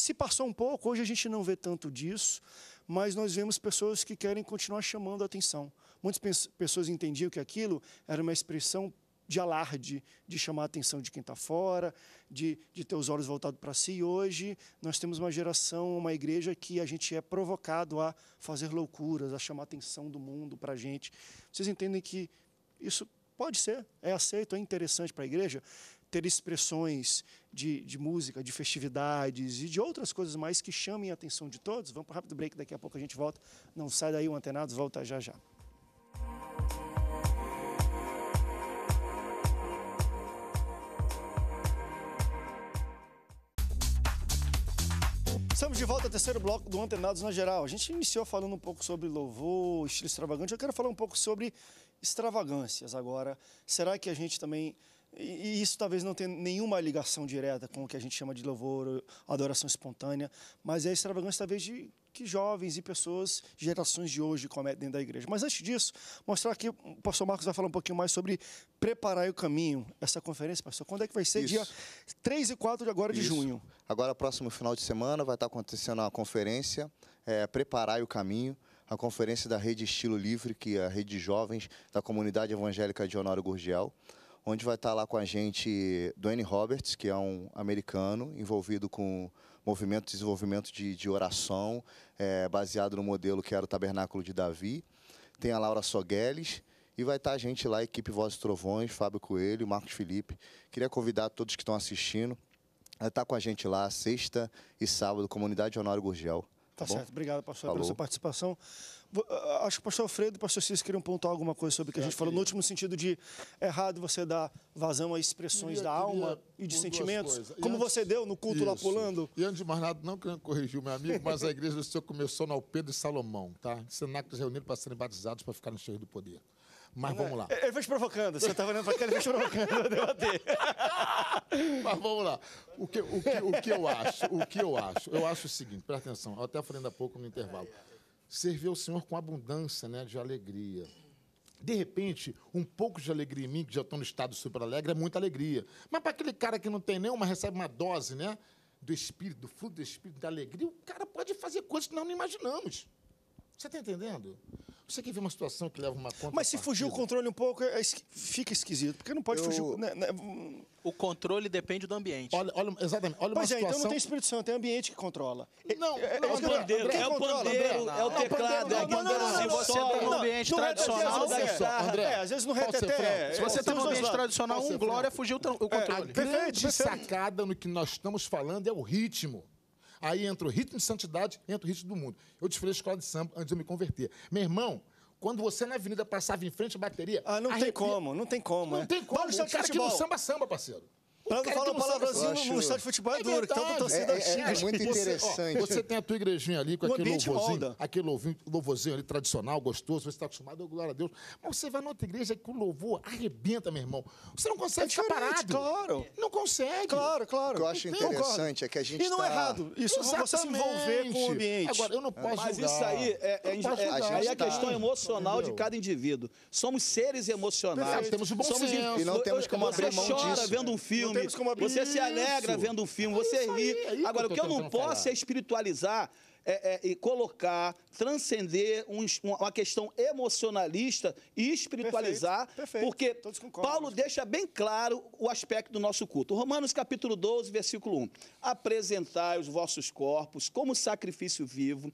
se passou um pouco, hoje a gente não vê tanto disso, mas nós vemos pessoas que querem continuar chamando a atenção. Muitas pessoas entendiam que aquilo era uma expressão de alarde, de chamar a atenção de quem está fora, de, de, ter os olhos voltados para si. E hoje nós temos uma geração, uma igreja que a gente é provocado a fazer loucuras, a chamar a atenção do mundo para a gente. Vocês entendem que isso pode ser, é aceito, é interessante para a igreja? ter expressões de, de música, de festividades e de outras coisas mais que chamem a atenção de todos. Vamos para um rápido break, daqui a pouco a gente volta. Não sai daí o Antenados, volta já já. Estamos de volta ao terceiro bloco do Antenados na Geral. A gente iniciou falando um pouco sobre louvor, estilo extravagante. Eu quero falar um pouco sobre extravagâncias agora. Será que a gente também e isso talvez não tenha nenhuma ligação direta com o que a gente chama de louvor, adoração espontânea, mas é a extravagância talvez de que jovens e pessoas, gerações de hoje cometem dentro da igreja. Mas antes disso, mostrar aqui, o pastor Marcos vai falar um pouquinho mais sobre preparar o caminho, essa conferência, pastor. Quando é que vai ser? Isso. Dia 3 e 4 de agora Isso. de junho. Agora, próximo final de semana, vai estar acontecendo a conferência é, Preparar o Caminho, a conferência da Rede Estilo Livre, que é a rede de jovens da comunidade evangélica de Honório Gurgel onde vai estar lá com a gente Dwayne Roberts, que é um americano envolvido com movimento de desenvolvimento de, de oração, é, baseado no modelo que era o Tabernáculo de Davi. Tem a Laura Sogueles, e vai estar a gente lá, a equipe Voz e Trovões, Fábio Coelho, Marcos Felipe. Queria convidar todos que estão assistindo a estar com a gente lá, sexta e sábado, Comunidade Honório Gurgel. Tá, tá, bom certo. Obrigado, pastor, Falou. pela sua participação. Ah, ah, acho que o pastor Alfredo e o pastor Cis queriam pontuar alguma coisa sobre o que a gente falou, no último sentido de errado você dar vazão a expressões queria, da alma e de sentimentos, como antes, você deu no culto isso. lá pulando. E antes de mais nada, não querendo corrigir o meu amigo, mas a igreja do Senhor começou na Alpedo e Salomão, tá? Cenáculos reunidos para serem batizados para ficar no cheiro do poder. Mas vamos lá. Ele foi te provocando. Você estava olhando para aquele, ele foi te provocando. Mas vamos lá. O que, o, que, o que eu acho? O que eu acho? Eu acho o seguinte, presta atenção. Eu até falei ainda há pouco no intervalo. Servir o Senhor com abundância né, de alegria. De repente, um pouco de alegria em mim, que já estou no estado super alegre, é muita alegria. Mas para aquele cara que não tem nenhuma, recebe uma dose, né? Do espírito, do fruto do espírito, da alegria, o cara pode fazer coisas que nós não imaginamos. Você está entendendo? Você quer ver uma situação que leva uma conta. Mas se fugir o controle um pouco, é, fica esquisito, porque não pode Eu... fugir. Né, né, o controle depende do ambiente. Olha, olha exatamente. Olha pois é, situação... então não tem Espírito Santo, tem é ambiente que controla. Não, é, é, o pandeiro, é, é o pandeiro, é o teclado, é o pandeiro. Se você está num ambiente é tradicional, André, tá- é, às vezes no reteté. Se você está num ambiente tradicional, um glória fugiu o controle. A grande sacada no que nós estamos falando é o ritmo. Aí entra o ritmo de santidade, entra o ritmo do mundo. Eu desfilei a escola de samba antes de eu me converter. Meu irmão, quando você na avenida passava em frente à bateria. Ah, não arrepia. tem como, não tem como. Não é. tem como. Vamos o cara samba, samba, parceiro. Pra não falar palavrãozinho acho... no estádio de futebol é, é duro, que então torcida é, é, é muito interessante. Você, ó, você, tem a tua igrejinha ali com o aquele louvorzinho, aquele louvorzinho ali tradicional, gostoso, você está acostumado, oh, glória a Deus. Mas você vai na outra igreja que o louvor arrebenta, meu irmão. Você não consegue tá ficar parado. Claro. Não consegue. Claro, claro. O que eu acho interessante é que a gente E não é tá... é errado. Isso, Exatamente. você se envolver com o ambiente. Agora, eu não é. posso Mas julgar. isso aí é, é, é aí a questão tá- emocional de cada indivíduo. Somos seres emocionais. Temos o bom senso. E não temos como abrir mão disso. Você chora vendo um filme, temos como Você se alegra vendo um filme, é você ri. É Agora, o que eu não posso falar. é espiritualizar é, é, e colocar, transcender um, uma questão emocionalista e espiritualizar, perfeito, perfeito. porque Paulo deixa bem claro o aspecto do nosso culto. Romanos capítulo 12, versículo 1. Apresentai os vossos corpos como sacrifício vivo,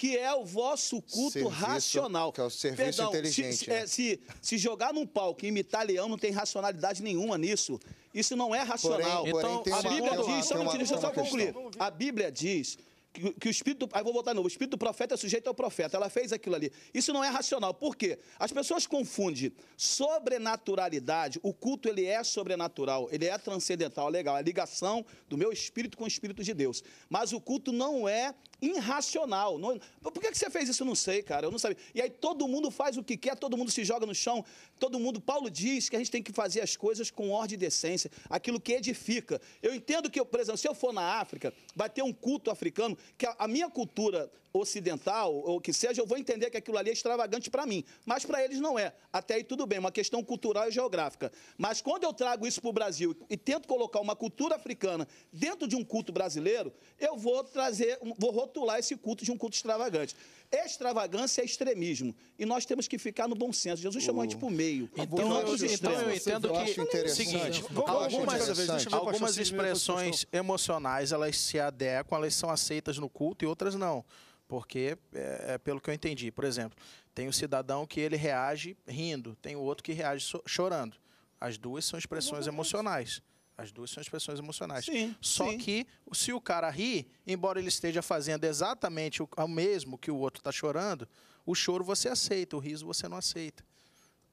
que é o vosso culto serviço, racional. Que é o serviço Perdão, inteligente. Se, né? É, se, se, jogar num palco e imitar leão, não tem racionalidade nenhuma nisso. Isso não é racional. Porém, então, porém, a então, Bíblia uma, diz, uma, só, uma, só concluir. A Bíblia diz que, que o espírito. Aí vou voltar novo. O espírito do profeta é sujeito ao profeta. Ela fez aquilo ali. Isso não é racional. Por quê? As pessoas confundem sobrenaturalidade. O culto ele é sobrenatural, ele é transcendental, é legal. É a ligação do meu espírito com o espírito de Deus. Mas o culto não é irracional. Não, é- por que, que você fez isso? Eu não sei, cara. Eu não sabia. E aí todo mundo faz o que quer, todo mundo se joga no chão. Todo mundo. Paulo diz que a gente tem que fazer as coisas com ordem e decência, aquilo que edifica. Eu entendo que, por exemplo, se eu for na África, vai ter um culto africano que a, a minha cultura ocidental, ou que seja, eu vou entender que aquilo ali é extravagante para mim. Mas para eles não é. Até aí tudo bem, é uma questão cultural e geográfica. Mas quando eu trago isso para o Brasil e tento colocar uma cultura africana dentro de um culto brasileiro, eu vou trazer, vou rotular esse culto de um culto extravagante. Extravagância é extremismo. E nós temos que ficar no bom senso. Jesus chamou a gente para o meio. Então, não, então eu entendo que. É o seguinte, algumas, algumas é expressões emocionais elas se adequam, elas são aceitas no culto e outras não. Porque, é, é, pelo que eu entendi, por exemplo, tem um cidadão que ele reage rindo, tem o outro que reage so chorando. As duas são expressões emocionais. As duas são expressões emocionais. Sim, Só sim. que se o cara ri, embora ele esteja fazendo exatamente o, o mesmo que o outro está chorando, o choro você aceita, o riso você não aceita.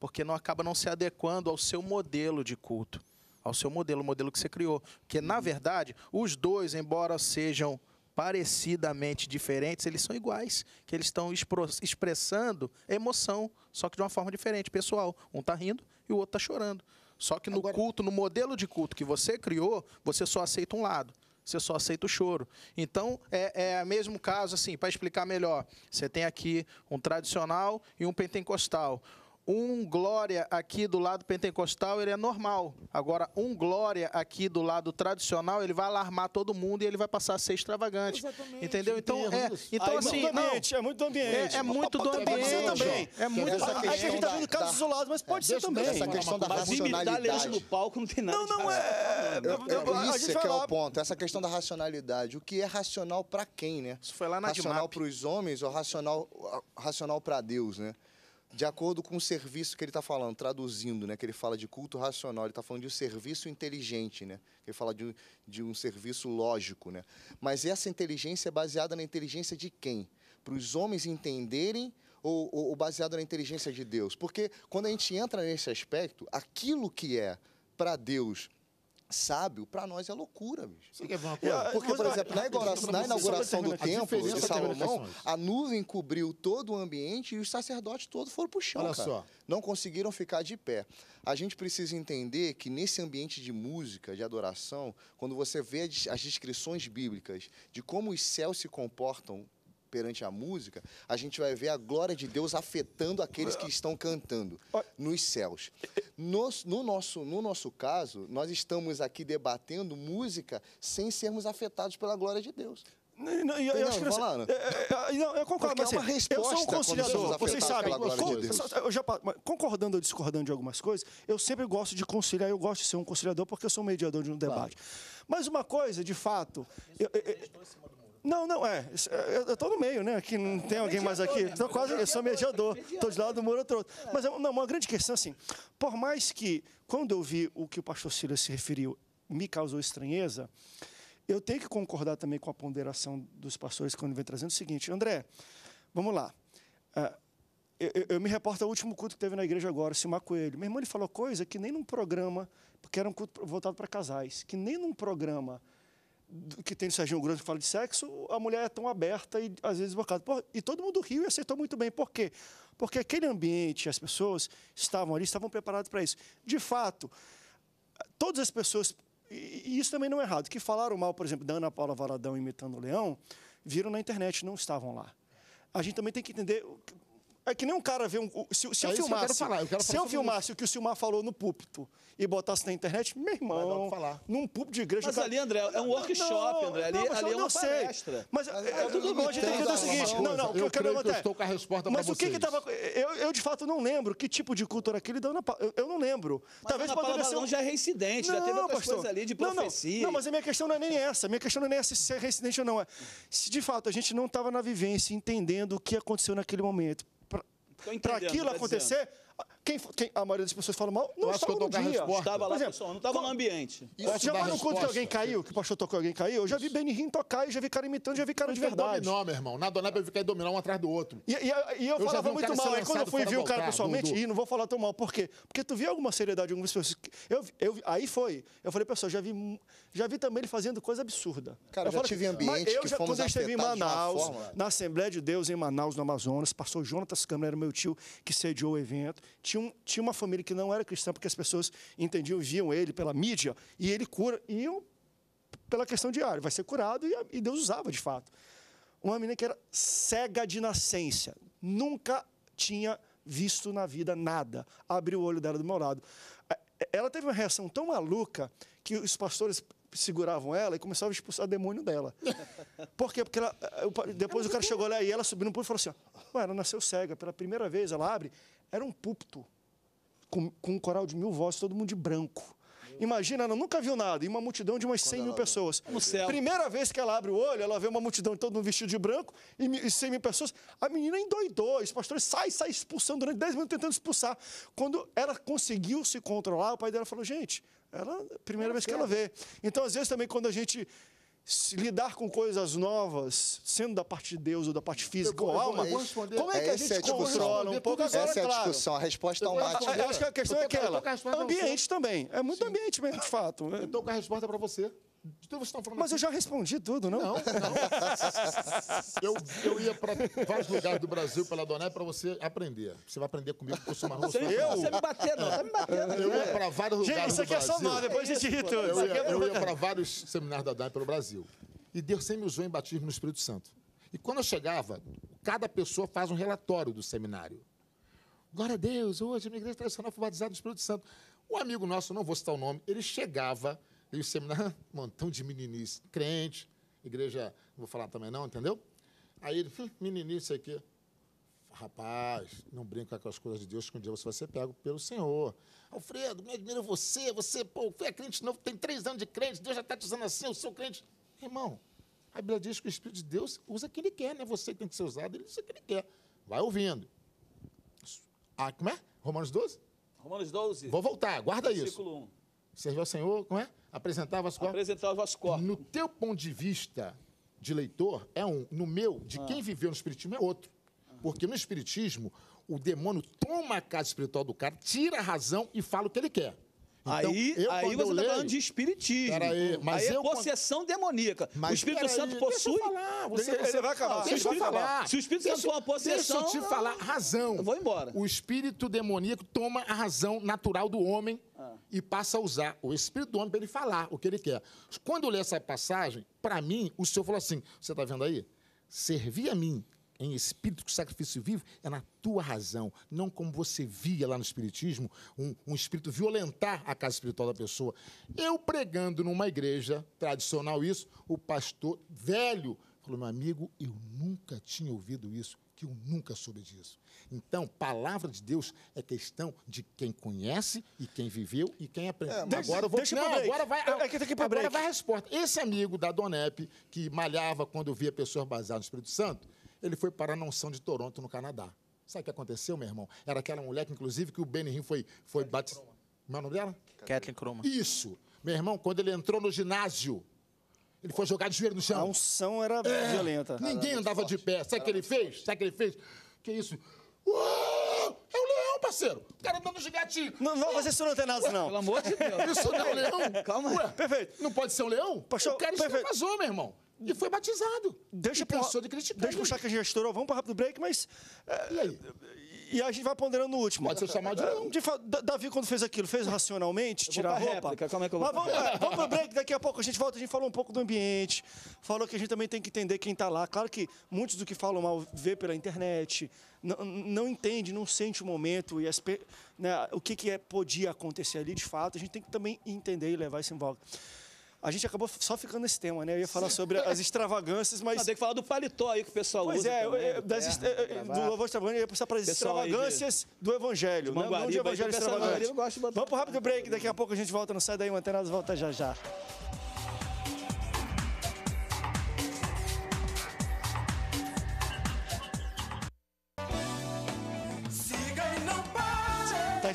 Porque não acaba não se adequando ao seu modelo de culto, ao seu modelo, o modelo que você criou. Porque, na uhum. verdade, os dois, embora sejam parecidamente diferentes, eles são iguais, que eles estão expressando emoção, só que de uma forma diferente, pessoal. Um está rindo e o outro está chorando. Só que no Agora... culto, no modelo de culto que você criou, você só aceita um lado. Você só aceita o choro. Então, é, é mesmo caso, assim, para explicar melhor. Você tem aqui um tradicional e um pentecostal um glória aqui do lado pentecostal ele é normal. Agora, um glória aqui do lado tradicional, ele vai alarmar todo mundo e ele vai passar a ser extravagante. Exatamente. Entendeu? Então é, então, é, então Aí, assim, não, ambiente, é muito do ambiente. É, é muito do ambiente. Pode ser também. É muito essa Aí a gente está vendo casos isolados, mas pode é, ser também. Essa questão da mas racionalidade. no palco não tem nada. Não, não é. é eu, eu, eu, isso é que é o ponto. Essa questão da racionalidade. O que é racional para quem, né? Isso foi lá na Racional para os homens ou racional, racional para Deus, né? de acordo com o serviço que ele está falando, traduzindo, né? Que ele fala de culto racional, ele está falando de um serviço inteligente, né? Ele fala de, de um serviço lógico, né? Mas essa inteligência é baseada na inteligência de quem? Para os homens entenderem ou, ou, ou na inteligência de Deus? Porque quando a gente entra nesse aspecto, aquilo que é para Deus sábio, para nós é loucura, bicho. Você quer ver uma coisa? Porque, por exemplo, na, inauguração, na inauguração do templo de Salomão, a nuvem cobriu todo o ambiente e os sacerdotes todos foram pro chão, Olha cara. Só. Não conseguiram ficar de pé. A gente precisa entender que nesse ambiente de música, de adoração, quando você vê as descrições bíblicas de como os céus se comportam perante a música, a gente vai ver a glória de Deus afetando aqueles que estão cantando nos céus. No, no, nosso, no nosso caso, nós estamos aqui debatendo música sem sermos afetados pela glória de Deus. Não, eu, eu acho que assim, não, é, é, não, é, eu concordo, Porque é mas, é uma resposta assim, eu sou um conciliador, vocês sabem. De já, concordando ou discordando de algumas coisas, eu sempre gosto de conciliar, eu gosto de ser um conciliador porque eu sou um mediador de um debate. Claro. Mas uma coisa, de fato, eu, eu, eu, não, não, é. é eu estou no meio, né? Aqui não tem alguém mais aqui. Estou quase, né? eu sou mediador. Estou de lado do muro, outro. É. Mas é não, uma grande questão assim, por mais que, quando eu vi o que o pastor Silas se referiu, me causou estranheza, eu tenho que concordar também com a ponderação dos pastores quando vem trazendo o seguinte, André, vamos lá. Eu, me reporto ao último culto que teve na igreja agora, Silmar Coelho. Meu irmão, ele falou coisa que nem num programa, porque era um culto voltado para casais, que nem num programa que tem no Serginho Grande que fala de sexo, a mulher é tão aberta e às vezes desbocada. E todo mundo riu e aceitou muito bem. Por quê? Porque aquele ambiente, as pessoas estavam ali, estavam preparadas para isso. De fato, todas as pessoas, e isso também não é errado, que falaram mal, por exemplo, da Ana Paula Valadão imitando o Leão, viram na internet, não estavam lá. A gente também tem que entender é que nem um cara vê um. Se, se é eu filmasse. falar, eu falar eu filmasse o que o Silmar falou no púlpito e botasse na internet, meu irmão. Falar. Num púlpito de igreja. Mas cara... ali, André, é um workshop, não, André. Ali, não, ali é uma sei. palestra. Mas é, é, é tudo bom, a gente tem que fazer o seguinte. Não, não, eu quero levantar. Eu estou com a resposta Mas o que que tava. Eu, de fato, não lembro que tipo de culto era aquele. Então eu não lembro. Talvez poderia ser. já é reincidente, já teve outras coisas ali de profecia. Não, mas a minha questão não é nem essa. A minha questão não é essa se é reincidente ou não. É se de fato a gente não estava na vivência entendendo o que aconteceu naquele momento para aquilo acontecer, quem, quem, a maioria das pessoas fala mal não eu estava no dia. Estava lá, exemplo, pessoal, não estava no ambiente. Isso já vai no conto que alguém caiu, que o pastor tocou alguém caiu? Eu já vi Benihim tocar, e já vi cara imitando, já vi cara de verdade. Não, meu irmão. Na Donab eu vi cara dominar um atrás do outro. E, e, e eu, eu, falava um muito mal. Aí quando eu fui ver o cara pessoalmente, e não vou falar tão mal. Por quê? Porque tu viu alguma seriedade, algumas pessoas... Eu, eu, aí foi. Eu falei, pessoal, já vi, já vi também ele fazendo coisa absurda. Cara, eu já tive ambiente que já, Quando eu esteve em Manaus, na Assembleia de Deus em Manaus, no Amazonas, passou Jonatas Câmara, era meu tio, que sediou o evento. Tinha tinha, um, tinha uma família que não era cristã, porque as pessoas entendiam, viam ele pela mídia, e ele cura, e eu, pela questão diária, vai ser curado, e, e Deus usava de fato. Uma menina que era cega de nascença, nunca tinha visto na vida nada, abriu o olho dela do meu lado. É, é, ela teve uma reação tão maluca que os pastores seguravam ela e começavam a expulsar demônio dela. Por quê? Porque ela, eh, depois o cara chegou lá e ela subiu no pulo e falou assim: ela nasceu cega, pela primeira vez ela abre, era um púlpito com, com um coral de mil vozes, todo mundo de branco. Imagina, ela nunca viu nada, e uma multidão de umas 100 mil pessoas. No céu. Primeira vez que ela abre o olho, ela vê uma multidão todo mundo vestido de branco e 100 mil pessoas. A menina endoidou, os pastores saem, saem expulsando durante 10 minutos tentando expulsar. Quando ela conseguiu se controlar, o pai dela falou: gente, ela é primeira vez que ela vê. Então, às vezes também, quando a gente lidar com coisas novas, sendo da parte de Deus ou da parte física ou alma, como é que é, a gente é a tipo controla assim. um pouco agora, Essa é a discussão, claro. a resposta é automática. acho que a questão é aquela. Ambiente também. É muito Sim. ambiente mesmo, de fato. Eu estou com a resposta para você de tudo você falando. Mas aqui. eu já respondi tudo, não? Não, não. eu, eu ia para vários lugares do Brasil pela Doné para você aprender. Você vai aprender comigo, porque eu sou marrom. Você, eu? me batendo, é. tá me batendo. Eu ia para vários gente, lugares. Gente, isso aqui é só nós, depois a gente ri tudo. Eu é ia, eu ia para vários seminários da Doné pelo Brasil. E Deus sempre me usou em batismo no Espírito Santo. E quando eu chegava, cada pessoa faz um relatório do seminário. Glória a Deus, hoje minha igreja tradicional foi batizada no Espírito Santo. Um amigo nosso, não vou citar o nome, ele chegava e o seminário, um montão de meninice, crente, igreja, não vou falar também não, entendeu? Aí ele, hum, meninice aqui. Rapaz, não brinca com as coisas de Deus, que um dia você vai ser pego pelo Senhor. Alfredo, me admira você, você, pô, foi a é crente novo, tem três anos de crente, Deus já está te usando assim, eu sou crente. Irmão, a Bíblia diz que o Espírito de Deus usa quem ele quer, né? Você tem que ser usado, ele usa quem ele quer. Vai ouvindo. Ah, como é? Romanos 12? Romanos 12. Vou voltar, guarda Versículo isso. Versículo 1 servia ao Senhor, como é? Apresentava as corpos. Apresentava as corpos. No teu ponto de vista de leitor, é um. No meu, de ah. quem viveu no Espiritismo, é outro. Porque no Espiritismo, o demônio toma a casa espiritual do cara, tira a razão e fala o que ele quer. Então, aí eu, aí você está falando de espiritismo. Peraí, é mas aí eu, é possessão quando... demoníaca. Mas o Espírito Santo possui. Você, você, você, vai acabar. Você espírito, falar. se o Espírito Santo for uma possessão. Deixa eu te falar, razão. Eu vou embora. O espírito demoníaco toma a razão natural do homem ah. e passa a usar o espírito do homem para ele falar o que ele quer. Quando eu li essa passagem, para mim, o senhor falou assim: você está vendo aí? Servir a mim em espírito que o sacrifício vivo é na tua razão, não como você via lá no Espiritismo, um, um espírito violentar a casa espiritual da pessoa. Eu pregando numa igreja tradicional isso, o pastor velho falou: meu amigo, eu nunca tinha ouvido isso, que eu nunca soube disso. Então, palavra de Deus é questão de quem conhece e quem viveu e quem aprendeu. É, agora eu vou deixa não, agora vai, é, é que tem que agora break. vai a resposta. Esse amigo da Donep que malhava quando via pessoas baseadas no Espírito Santo, ele foi para a Noção de Toronto, no Canadá. Sabe o que aconteceu, meu irmão? Era aquela mulher que, inclusive, que o Benihim foi, foi batizado. Como é o nome dela? Kathleen Kroma. Isso. Meu irmão, quando ele entrou no ginásio, ele foi jogar de joelho no chão. A unção era é, violenta. Ninguém era andava de pé. Sabe o que ele fez? Forte. Sabe o que ele fez? Que isso? Uou! É o leão, parceiro! O cara andando gigatinho. Não, não, mas isso não tem nada, não. Pelo amor de Deus. Isso não é um leão? Calma aí. Ué, perfeito. Não pode ser um leão? Pastor, o cara perfeito. extravasou, meu irmão. E foi batizado. Deixa e pra, de criticar. Deixa puxar que a gente já estourou. Vamos para rápido break, mas... É, e aí? E a gente vai ponderando no último. Pode ser chamado de é, não. Davi, quando fez aquilo, fez racionalmente, tirar a roupa. Réplica, como é que eu vou mas vamos, vamos pro break, daqui a pouco a gente volta. A gente falou um pouco do ambiente, falou que a gente também tem que entender quem está lá. Claro que muitos do que falam mal vê pela internet, não, não entende, não sente o momento e as, né, o que, que é, podia acontecer ali de fato. A gente tem que também entender e levar isso em volta. A gente acabou só ficando nesse tema, né? Eu ia falar sobre as extravagâncias, mas. Ah, tem que falar do paletó aí que o pessoal pois usa. Pois é, do louvor extravagante, eu ia passar para as extravagâncias de... do evangelho, né? de evangelho extravagante. Vamos para o rápido break, daqui a pouco a gente volta, não sai daí, Mantenados volta já já.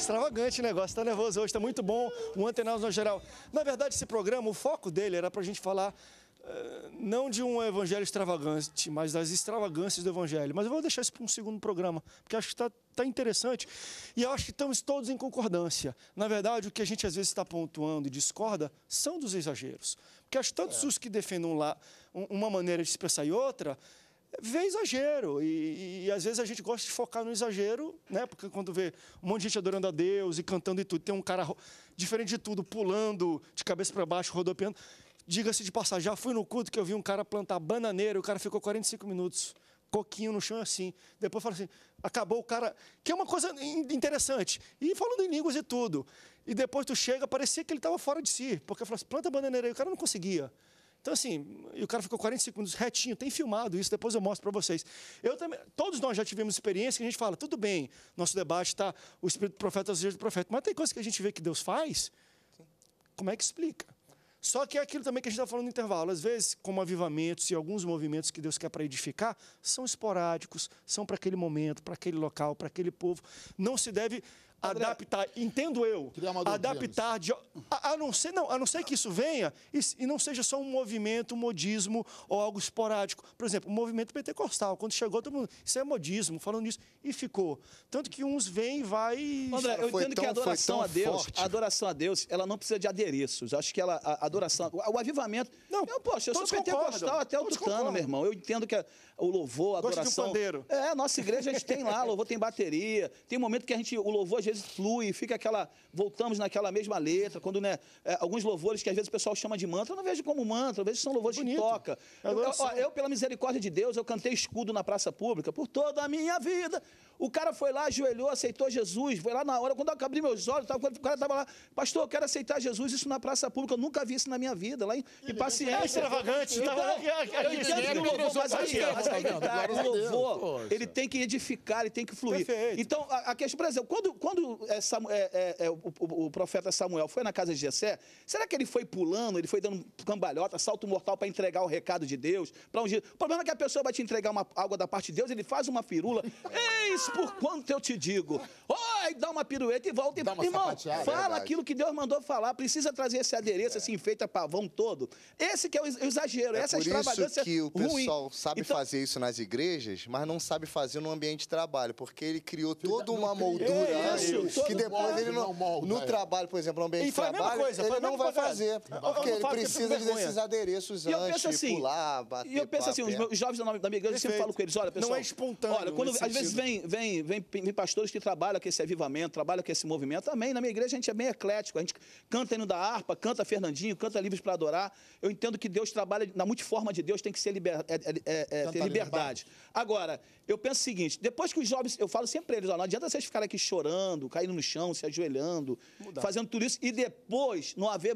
extravagante o negócio, tá nervoso hoje, tá muito bom, um antenados no geral. Na verdade, esse programa, o foco dele era pra gente falar eh, não de um evangelho extravagante, mas das extravagâncias do evangelho. Mas eu vou deixar isso para um segundo programa, porque acho que está tá interessante. E acho que estamos todos em concordância. Na verdade, o que a gente às vezes está pontuando e discorda são dos exageros. Porque acho que tantos é. os que defendem um lá, uma maneira de expressar e outra, vê exagero. E, e, e, às vezes a gente gosta de focar no exagero, né? Porque quando vê um monte de gente adorando a Deus e cantando e tudo, tem um cara diferente de tudo, pulando de cabeça para baixo, rodopiando. Diga-se de passagem, já fui no culto que eu vi um cara plantar bananeira, o cara ficou 45 minutos coquinho no chão assim. Depois fala assim, acabou o cara, que é uma coisa interessante. E falando em línguas e tudo. E depois tu chega, parecia que ele estava fora de si, porque falou assim, planta bananeira, e o cara não conseguia. Então, assim, e o cara ficou 40 segundos retinho, tem filmado isso, depois eu mostro para vocês. Eu também, todos nós já tivemos experiência que a gente fala, tudo bem, nosso debate está o espírito do profeta, o desejo do profeta, mas tem coisa que a gente vê que Deus faz, como é que explica? Só que é aquilo também que a gente está falando no intervalo. Às vezes, como avivamentos e alguns movimentos que Deus quer para edificar, são esporádicos, são para aquele momento, para aquele local, para aquele povo. Não se deve André, adaptar, entendo eu, adaptar de, a, a, não ser não, a não ser que isso venha e, e, não seja só um movimento, um modismo ou algo esporádico. Por exemplo, o movimento pentecostal, quando chegou todo mundo, isso é modismo, falando nisso e ficou. Tanto que uns vêm e vai André, eu entendo tão, que a adoração a Deus, forte. a adoração a Deus, ela não precisa de adereços. Acho que ela a adoração, o, avivamento. Não, eu, poxa, eu sou pentecostal concordam, até o tutano, meu irmão. Eu entendo que a, o louvor, a Gosto adoração. De um pandeiro. É, a nossa igreja a gente tem lá, louvor tem bateria. Tem momento que a gente, o louvor às vezes flui, fica aquela. Voltamos naquela mesma letra, quando, né? É, alguns louvores que às vezes o pessoal chama de mantra, eu não vejo como mantra, eu vejo que são louvores Bonito. que toca. É eu, eu, ó, eu, pela misericórdia de Deus, eu cantei escudo na praça pública por toda a minha vida. O cara foi lá, ajoelhou, aceitou Jesus, foi lá na hora, quando eu abri meus olhos, tava, o cara tava lá, pastor, eu quero aceitar Jesus, isso na praça pública, eu nunca vi isso na minha vida, lá em, em paciência. É extravagante, então, tava, eu entendo que o louvor, mas aí, é o louvor, ele tem que edificar, ele tem que fluir. Perfeito. Então, a, a, questão, por exemplo, quando, quando é, é, é, é, o, o, o, profeta Samuel foi na casa de Jessé, será que ele foi pulando, ele foi dando cambalhota, salto mortal para entregar o recado de Deus? Para um dia. O problema é que a pessoa vai te entregar uma água da parte de Deus, ele faz uma firula, eis por quanto eu te digo. Oi, dá uma pirueta e volta. E... Irmão, é fala aquilo que Deus mandou falar, precisa trazer esse adereço, assim, enfeita pavão todo. Esse que é o exagero, essa é a extravagância que o pessoal ruim. sabe então, fazer fazer isso nas igrejas, mas não sabe fazer no ambiente de trabalho, porque ele criou toda uma moldura isso, que depois ele não, molda, no é. trabalho, por exemplo, no ambiente de trabalho, coisa, ele não vai fazer, porque ele precisa desses adereços antes, de assim, pular, bater E eu penso assim, os jovens da minha igreja, eu sempre falo com eles, olha, pessoal... Não é espontâneo. Olha, quando, às vezes vem, vem, vem, vem pastores que trabalham com esse avivamento, trabalham com esse movimento, também, na minha igreja a gente é bem eclético, a gente canta no da harpa, canta Fernandinho, canta livros para adorar, eu entendo que Deus trabalha, na multiforma de Deus tem que ser liberado, é, é, é, é liberdade. Agora, eu penso o seguinte: depois que os jovens. Eu falo sempre para eles: ó, não adianta vocês ficarem aqui chorando, caindo no chão, se ajoelhando, Mudar. fazendo tudo isso, e depois não haver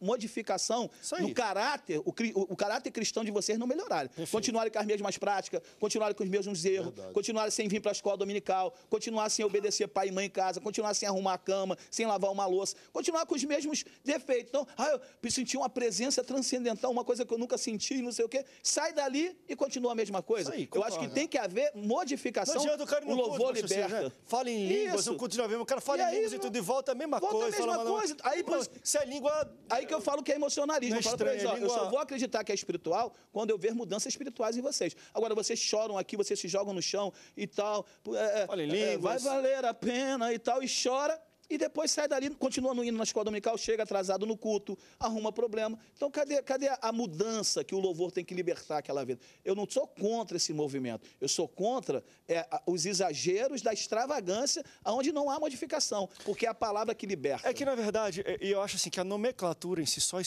modificação no caráter, o, o, caráter cristão de vocês não melhorarem. Perfeito. Continuarem com as mesmas práticas, continuarem com os mesmos erros, Verdade. continuarem sem vir para a escola dominical, continuar sem obedecer pai e mãe em casa, continuar sem arrumar a cama, sem lavar uma louça, continuar com os mesmos defeitos. Então, ah, eu senti uma presença transcendental, uma coisa que eu nunca senti, não sei o quê. Sai dali e continua a mesma coisa. Aí, eu acho que tem que haver modificação. Não, cara não o louvor pode, liberta. Né? Fala em línguas, isso. não continua vendo. O cara fala em línguas e tudo de volta, a mesma volta coisa. A mesma coisa. Aí, se a língua. Aí que eu falo que é emocionalismo. É estranho, eles, ó, língua... eu só vou acreditar que é espiritual quando eu ver mudanças espirituais em vocês. Agora, vocês choram aqui, vocês se jogam no chão e tal. É, é fala em é, línguas. É, vai valer a pena e tal, e chora e depois sai dali, continua no na escola dominical, chega atrasado no culto, arruma problema. Então, cadê, cadê a mudança que o louvor tem que libertar aquela vida? Eu não sou contra esse movimento, eu sou contra é, os exageros da extravagância, onde não há modificação, porque é a palavra que liberta. É que, na verdade, é, e eu acho assim, que a nomenclatura em si só, é,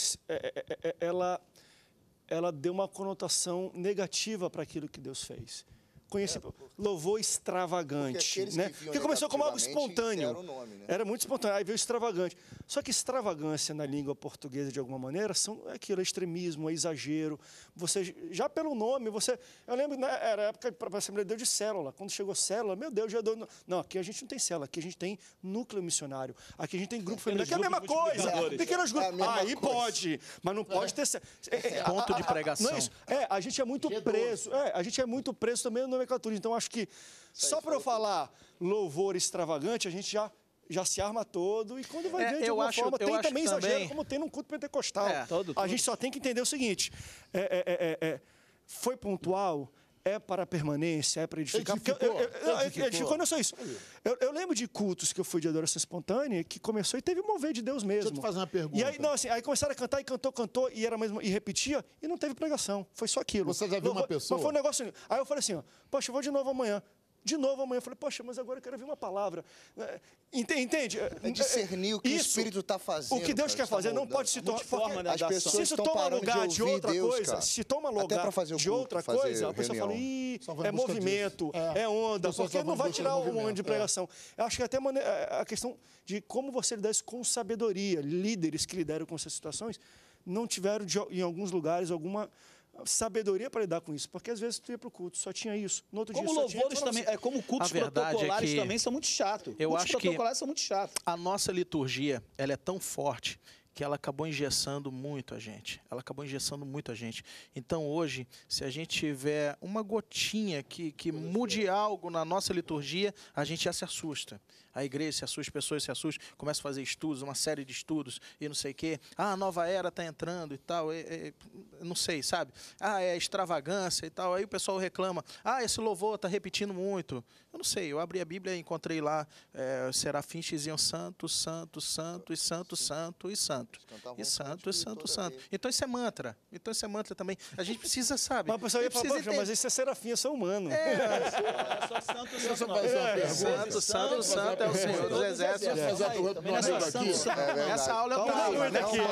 é, ela, ela deu uma conotação negativa para aquilo que Deus fez conheci é, louvor extravagante. Porque, né? porque começou como algo espontâneo. Era, nome, né? era muito espontâneo, aí veio extravagante. Só que extravagância na língua portuguesa, de alguma maneira, são é aquilo, é extremismo, é exagero. Você, já pelo nome, você. Eu lembro, né, era a época para a Assembleia de Deus de célula. Quando chegou célula, meu Deus, já deu. Não, aqui a gente não tem célula, aqui a gente tem núcleo missionário, aqui a gente tem grupo é, familiar, que é a mesma coisa. Pequenos é grupos. É aí coisa. pode, mas não pode ter. Ponto de pregação. não é isso. É, a gente é muito preso. É, a gente é muito preso também no nomenclatura. Então, acho que só para eu falar louvor extravagante, a gente já já se arma todo e quando vai é, ver de alguma acho, forma tem também exagero também... como tem num culto pentecostal. É, todo, todo. A gente só tem que entender o seguinte, é, é, foi pontual, é para permanência, é para edificar. Edificou, eu, eu, eu, edificou. edificou, não é só isso. Eu, eu, lembro de cultos que eu fui de adoração espontânea que começou e teve um mover de Deus mesmo. Deixa eu te fazer uma pergunta. E aí, não, assim, aí começaram a cantar e cantou, cantou, e era mesmo, e repetia, e não teve pregação. Foi só aquilo. Você já viu uma pessoa? Não foi um negócio. Aí eu falei assim, ó, poxa, eu vou de novo amanhã de novo amanhã. Eu falei, poxa, mas agora eu quero ver uma palavra. É, entende? É, é, é discernir o que isso, o Espírito está fazendo. O que Deus cara, quer tá fazer não pode se tornar. Forma, né, as pessoas se isso toma lugar de, de outra Deus, coisa, cara. se toma lugar fazer de outra fazer coisa, a pessoa fala, Ih, é movimento, é, é, onda, porque não vai tirar o momento de pregação. É. Eu acho que até a questão de como você lidar isso com sabedoria, líderes que lideram com essas situações, não tiveram, em alguns lugares, alguma sabedoria para lidar com isso, porque às vezes tu ia para o culto, só tinha isso. No outro como dia, louvores tinha... também, é como cultos é protocolares é que... também são muito chato. Eu cultos acho protocolares que são muito chato. A nossa liturgia, ela é tão forte que ela acabou engessando muito a gente. Ela acabou engessando muito a gente. Então hoje, se a gente tiver uma gotinha que, que mude algo na nossa liturgia, a gente já se assusta a igreja se assusta, pessoas se assustam, começa a fazer estudos, uma série de estudos e não sei o quê. Ah, a nova era está entrando e tal, e, é, é, e, não sei, sabe? Ah, é extravagância e tal. Aí o pessoal reclama, ah, esse louvor está repetindo muito. Eu não sei, eu abri a Bíblia e encontrei lá, é, serafins diziam santo, santo, santo e santo, santo e santo. E santo, e santo, santo. Então isso é mantra. Então isso é mantra também. A gente precisa, sabe? Mas o pessoal ia falar, mas isso é serafim, eu sou humano. É, é só santo, santo, santo, santo, até então, o Senhor dos Exércitos. Essa aula eu tava. Nessa aula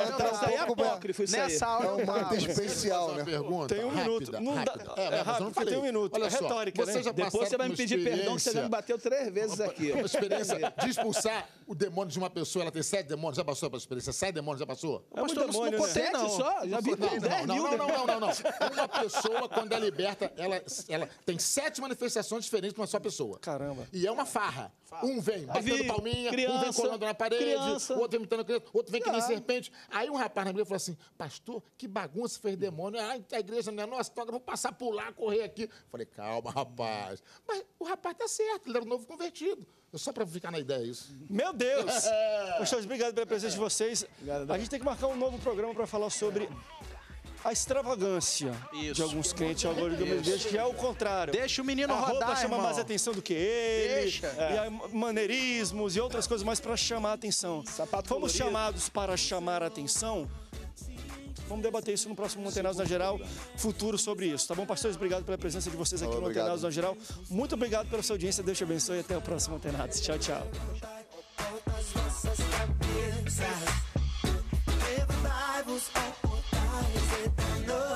é então, apócrifo então, é isso aí. Nessa aula eu tava. especial, né? Tem um minuto. É rápido, tem um minuto. É retórica, né? Depois você vai me pedir perdão que você já me bateu três vezes aqui. Uma experiência de expulsar o demônio de uma pessoa, ela tem sete demônios, já passou a experiência? Sete demônios, já passou? É não, pastor, demônio, não, né? sete não. só? Já não, não, não, Não, não, não, não, Uma pessoa, quando é liberta, ela, ela tem sete manifestações diferentes de uma só pessoa. Caramba. E é uma farra. Um vem batendo palminha, criança, um vem colando na parede, criança. outro vem imitando criança, outro vem que nem serpente. Aí um rapaz na igreja falou assim, pastor, que bagunça fez demônio. Ah, a igreja não é nossa, então vou passar por lá, correr aqui. Falei, calma, rapaz. Mas o rapaz tá certo, ele era um novo convertido. Só para ficar na ideia, é isso. Meu Deus! Gostoso, é. obrigado pela presença de vocês. Obrigado, a gente tem que marcar um novo programa para falar sobre a extravagância isso. de alguns crentes algoritmos deles, que é o contrário. Deixa o menino a rodar, roupa chama irmão. mais atenção do que ele. Deixa. É. E maneirismos e outras coisas mais para chamar a atenção. Sapato Fomos colorido. chamados para chamar a atenção Vamos debater isso no próximo Montenegro na Geral, futuro sobre isso, tá bom, pastores? Obrigado pela presença de vocês aqui no Montenegro na Geral. Muito obrigado pela sua audiência, Deus te abençoe e até o próximo Montenegro. Tchau, tchau. Levantai-vos, eternos